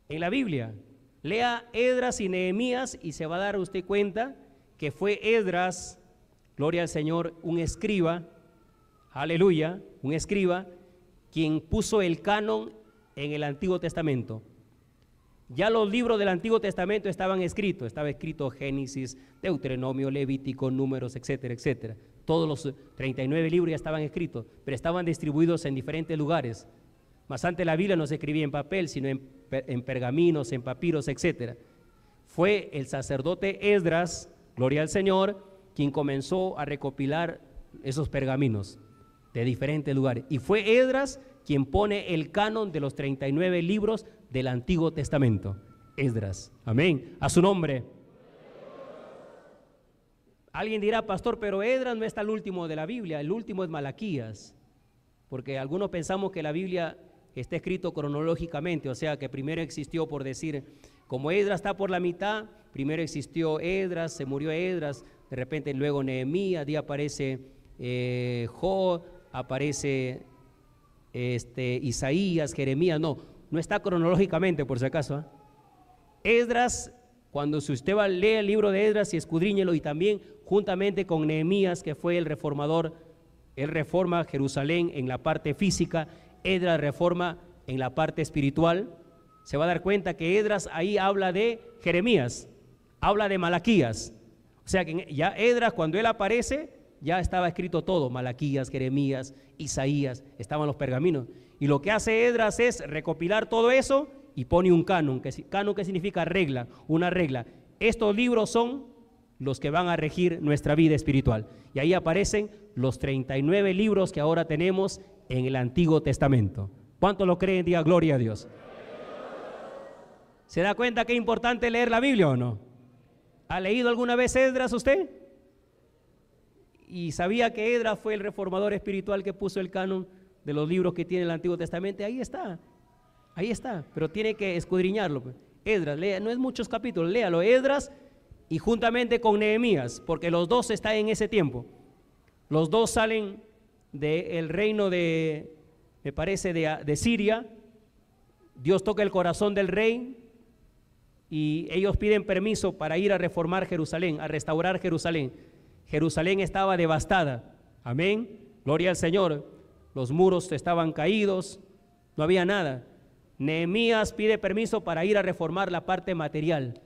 en la Biblia. Lea Esdras y Nehemías y se va a dar usted cuenta que fue Esdras, gloria al Señor, un escriba, aleluya, un escriba, quien puso el canon en el Antiguo Testamento. Ya los libros del Antiguo Testamento estaban escritos, estaba escrito Génesis, Deuteronomio, Levítico, Números, etcétera, etcétera. Todos los 39 libros ya estaban escritos, pero estaban distribuidos en diferentes lugares. Más antes la Biblia no se escribía en papel, sino en, en pergaminos, en papiros, etcétera. Fue el sacerdote Esdras, gloria al Señor, quien comenzó a recopilar esos pergaminos de diferentes lugares. Y fue Esdras quien pone el canon de los 39 libros del Antiguo Testamento, Esdras. Amén. A su nombre. Alguien dirá, pastor, pero Esdras no está el último de la Biblia, el último es Malaquías, porque algunos pensamos que la Biblia está escrito cronológicamente, o sea, que primero existió, por decir, como Esdras está por la mitad, primero existió Esdras, se murió Esdras, de repente luego Nehemías, día aparece eh, aparece este, Isaías, Jeremías, no, no está cronológicamente, por si acaso. ¿ah? Edras, cuando si usted va, lee el libro de Edras y escudriñelo, y también juntamente con Nehemías, que fue el reformador, él reforma Jerusalén en la parte física, Edras reforma en la parte espiritual. Se va a dar cuenta que Edras ahí habla de Jeremías, habla de Malaquías. O sea que ya Edras cuando él aparece, ya estaba escrito todo, Malaquías, Jeremías, Isaías, estaban los pergaminos. Y lo que hace Edras es recopilar todo eso y pone un canon, que canon qué significa regla, una regla. Estos libros son los que van a regir nuestra vida espiritual. Y ahí aparecen los 39 libros que ahora tenemos en el Antiguo Testamento. ¿Cuántos lo creen? Diga gloria a Dios. ¿Se da cuenta que es importante leer la Biblia o no? ¿Ha leído alguna vez Edras usted? ¿Y sabía que Edras fue el reformador espiritual que puso el canon de los libros que tiene el Antiguo Testamento, ahí está, ahí está, pero tiene que escudriñarlo. Edras, pues. lea, no es muchos capítulos, léalo, Edras y juntamente con Nehemías, porque los dos están en ese tiempo. Los dos salen del reino de, me parece, de, de Siria. Dios toca el corazón del rey y ellos piden permiso para ir a reformar Jerusalén, a restaurar Jerusalén. Jerusalén estaba devastada. Amén. Gloria al Señor los muros estaban caídos, no había nada. Nehemías pide permiso para ir a reformar la parte material.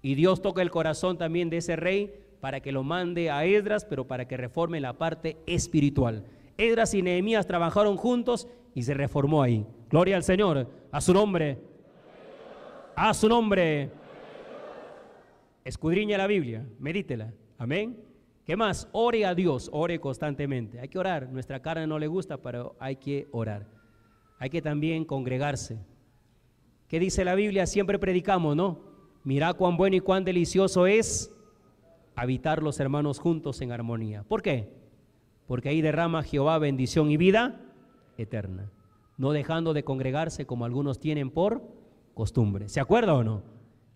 Y Dios toca el corazón también de ese rey para que lo mande a Esdras, pero para que reforme la parte espiritual. Edras y Nehemías trabajaron juntos y se reformó ahí. Gloria al Señor, a su nombre. A su nombre. Escudriña la Biblia, medítela. Amén. ¿Qué más? Ore a Dios, ore constantemente. Hay que orar, nuestra carne no le gusta, pero hay que orar. Hay que también congregarse. ¿Qué dice la Biblia? Siempre predicamos, ¿no? Mira cuán bueno y cuán delicioso es habitar los hermanos juntos en armonía. ¿Por qué? Porque ahí derrama Jehová bendición y vida eterna, no dejando de congregarse como algunos tienen por costumbre. ¿Se acuerda o no?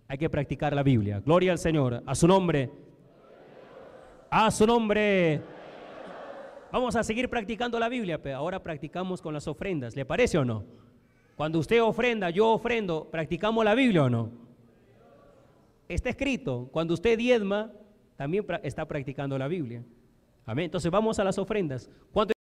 Hay que practicar la Biblia. Gloria al Señor, a su nombre. A su nombre. Vamos a seguir practicando la Biblia, pero ahora practicamos con las ofrendas. ¿Le parece o no? Cuando usted ofrenda, yo ofrendo, ¿practicamos la Biblia o no? Está escrito, cuando usted diezma, también está practicando la Biblia. Amén. Entonces vamos a las ofrendas. ¿Cuánto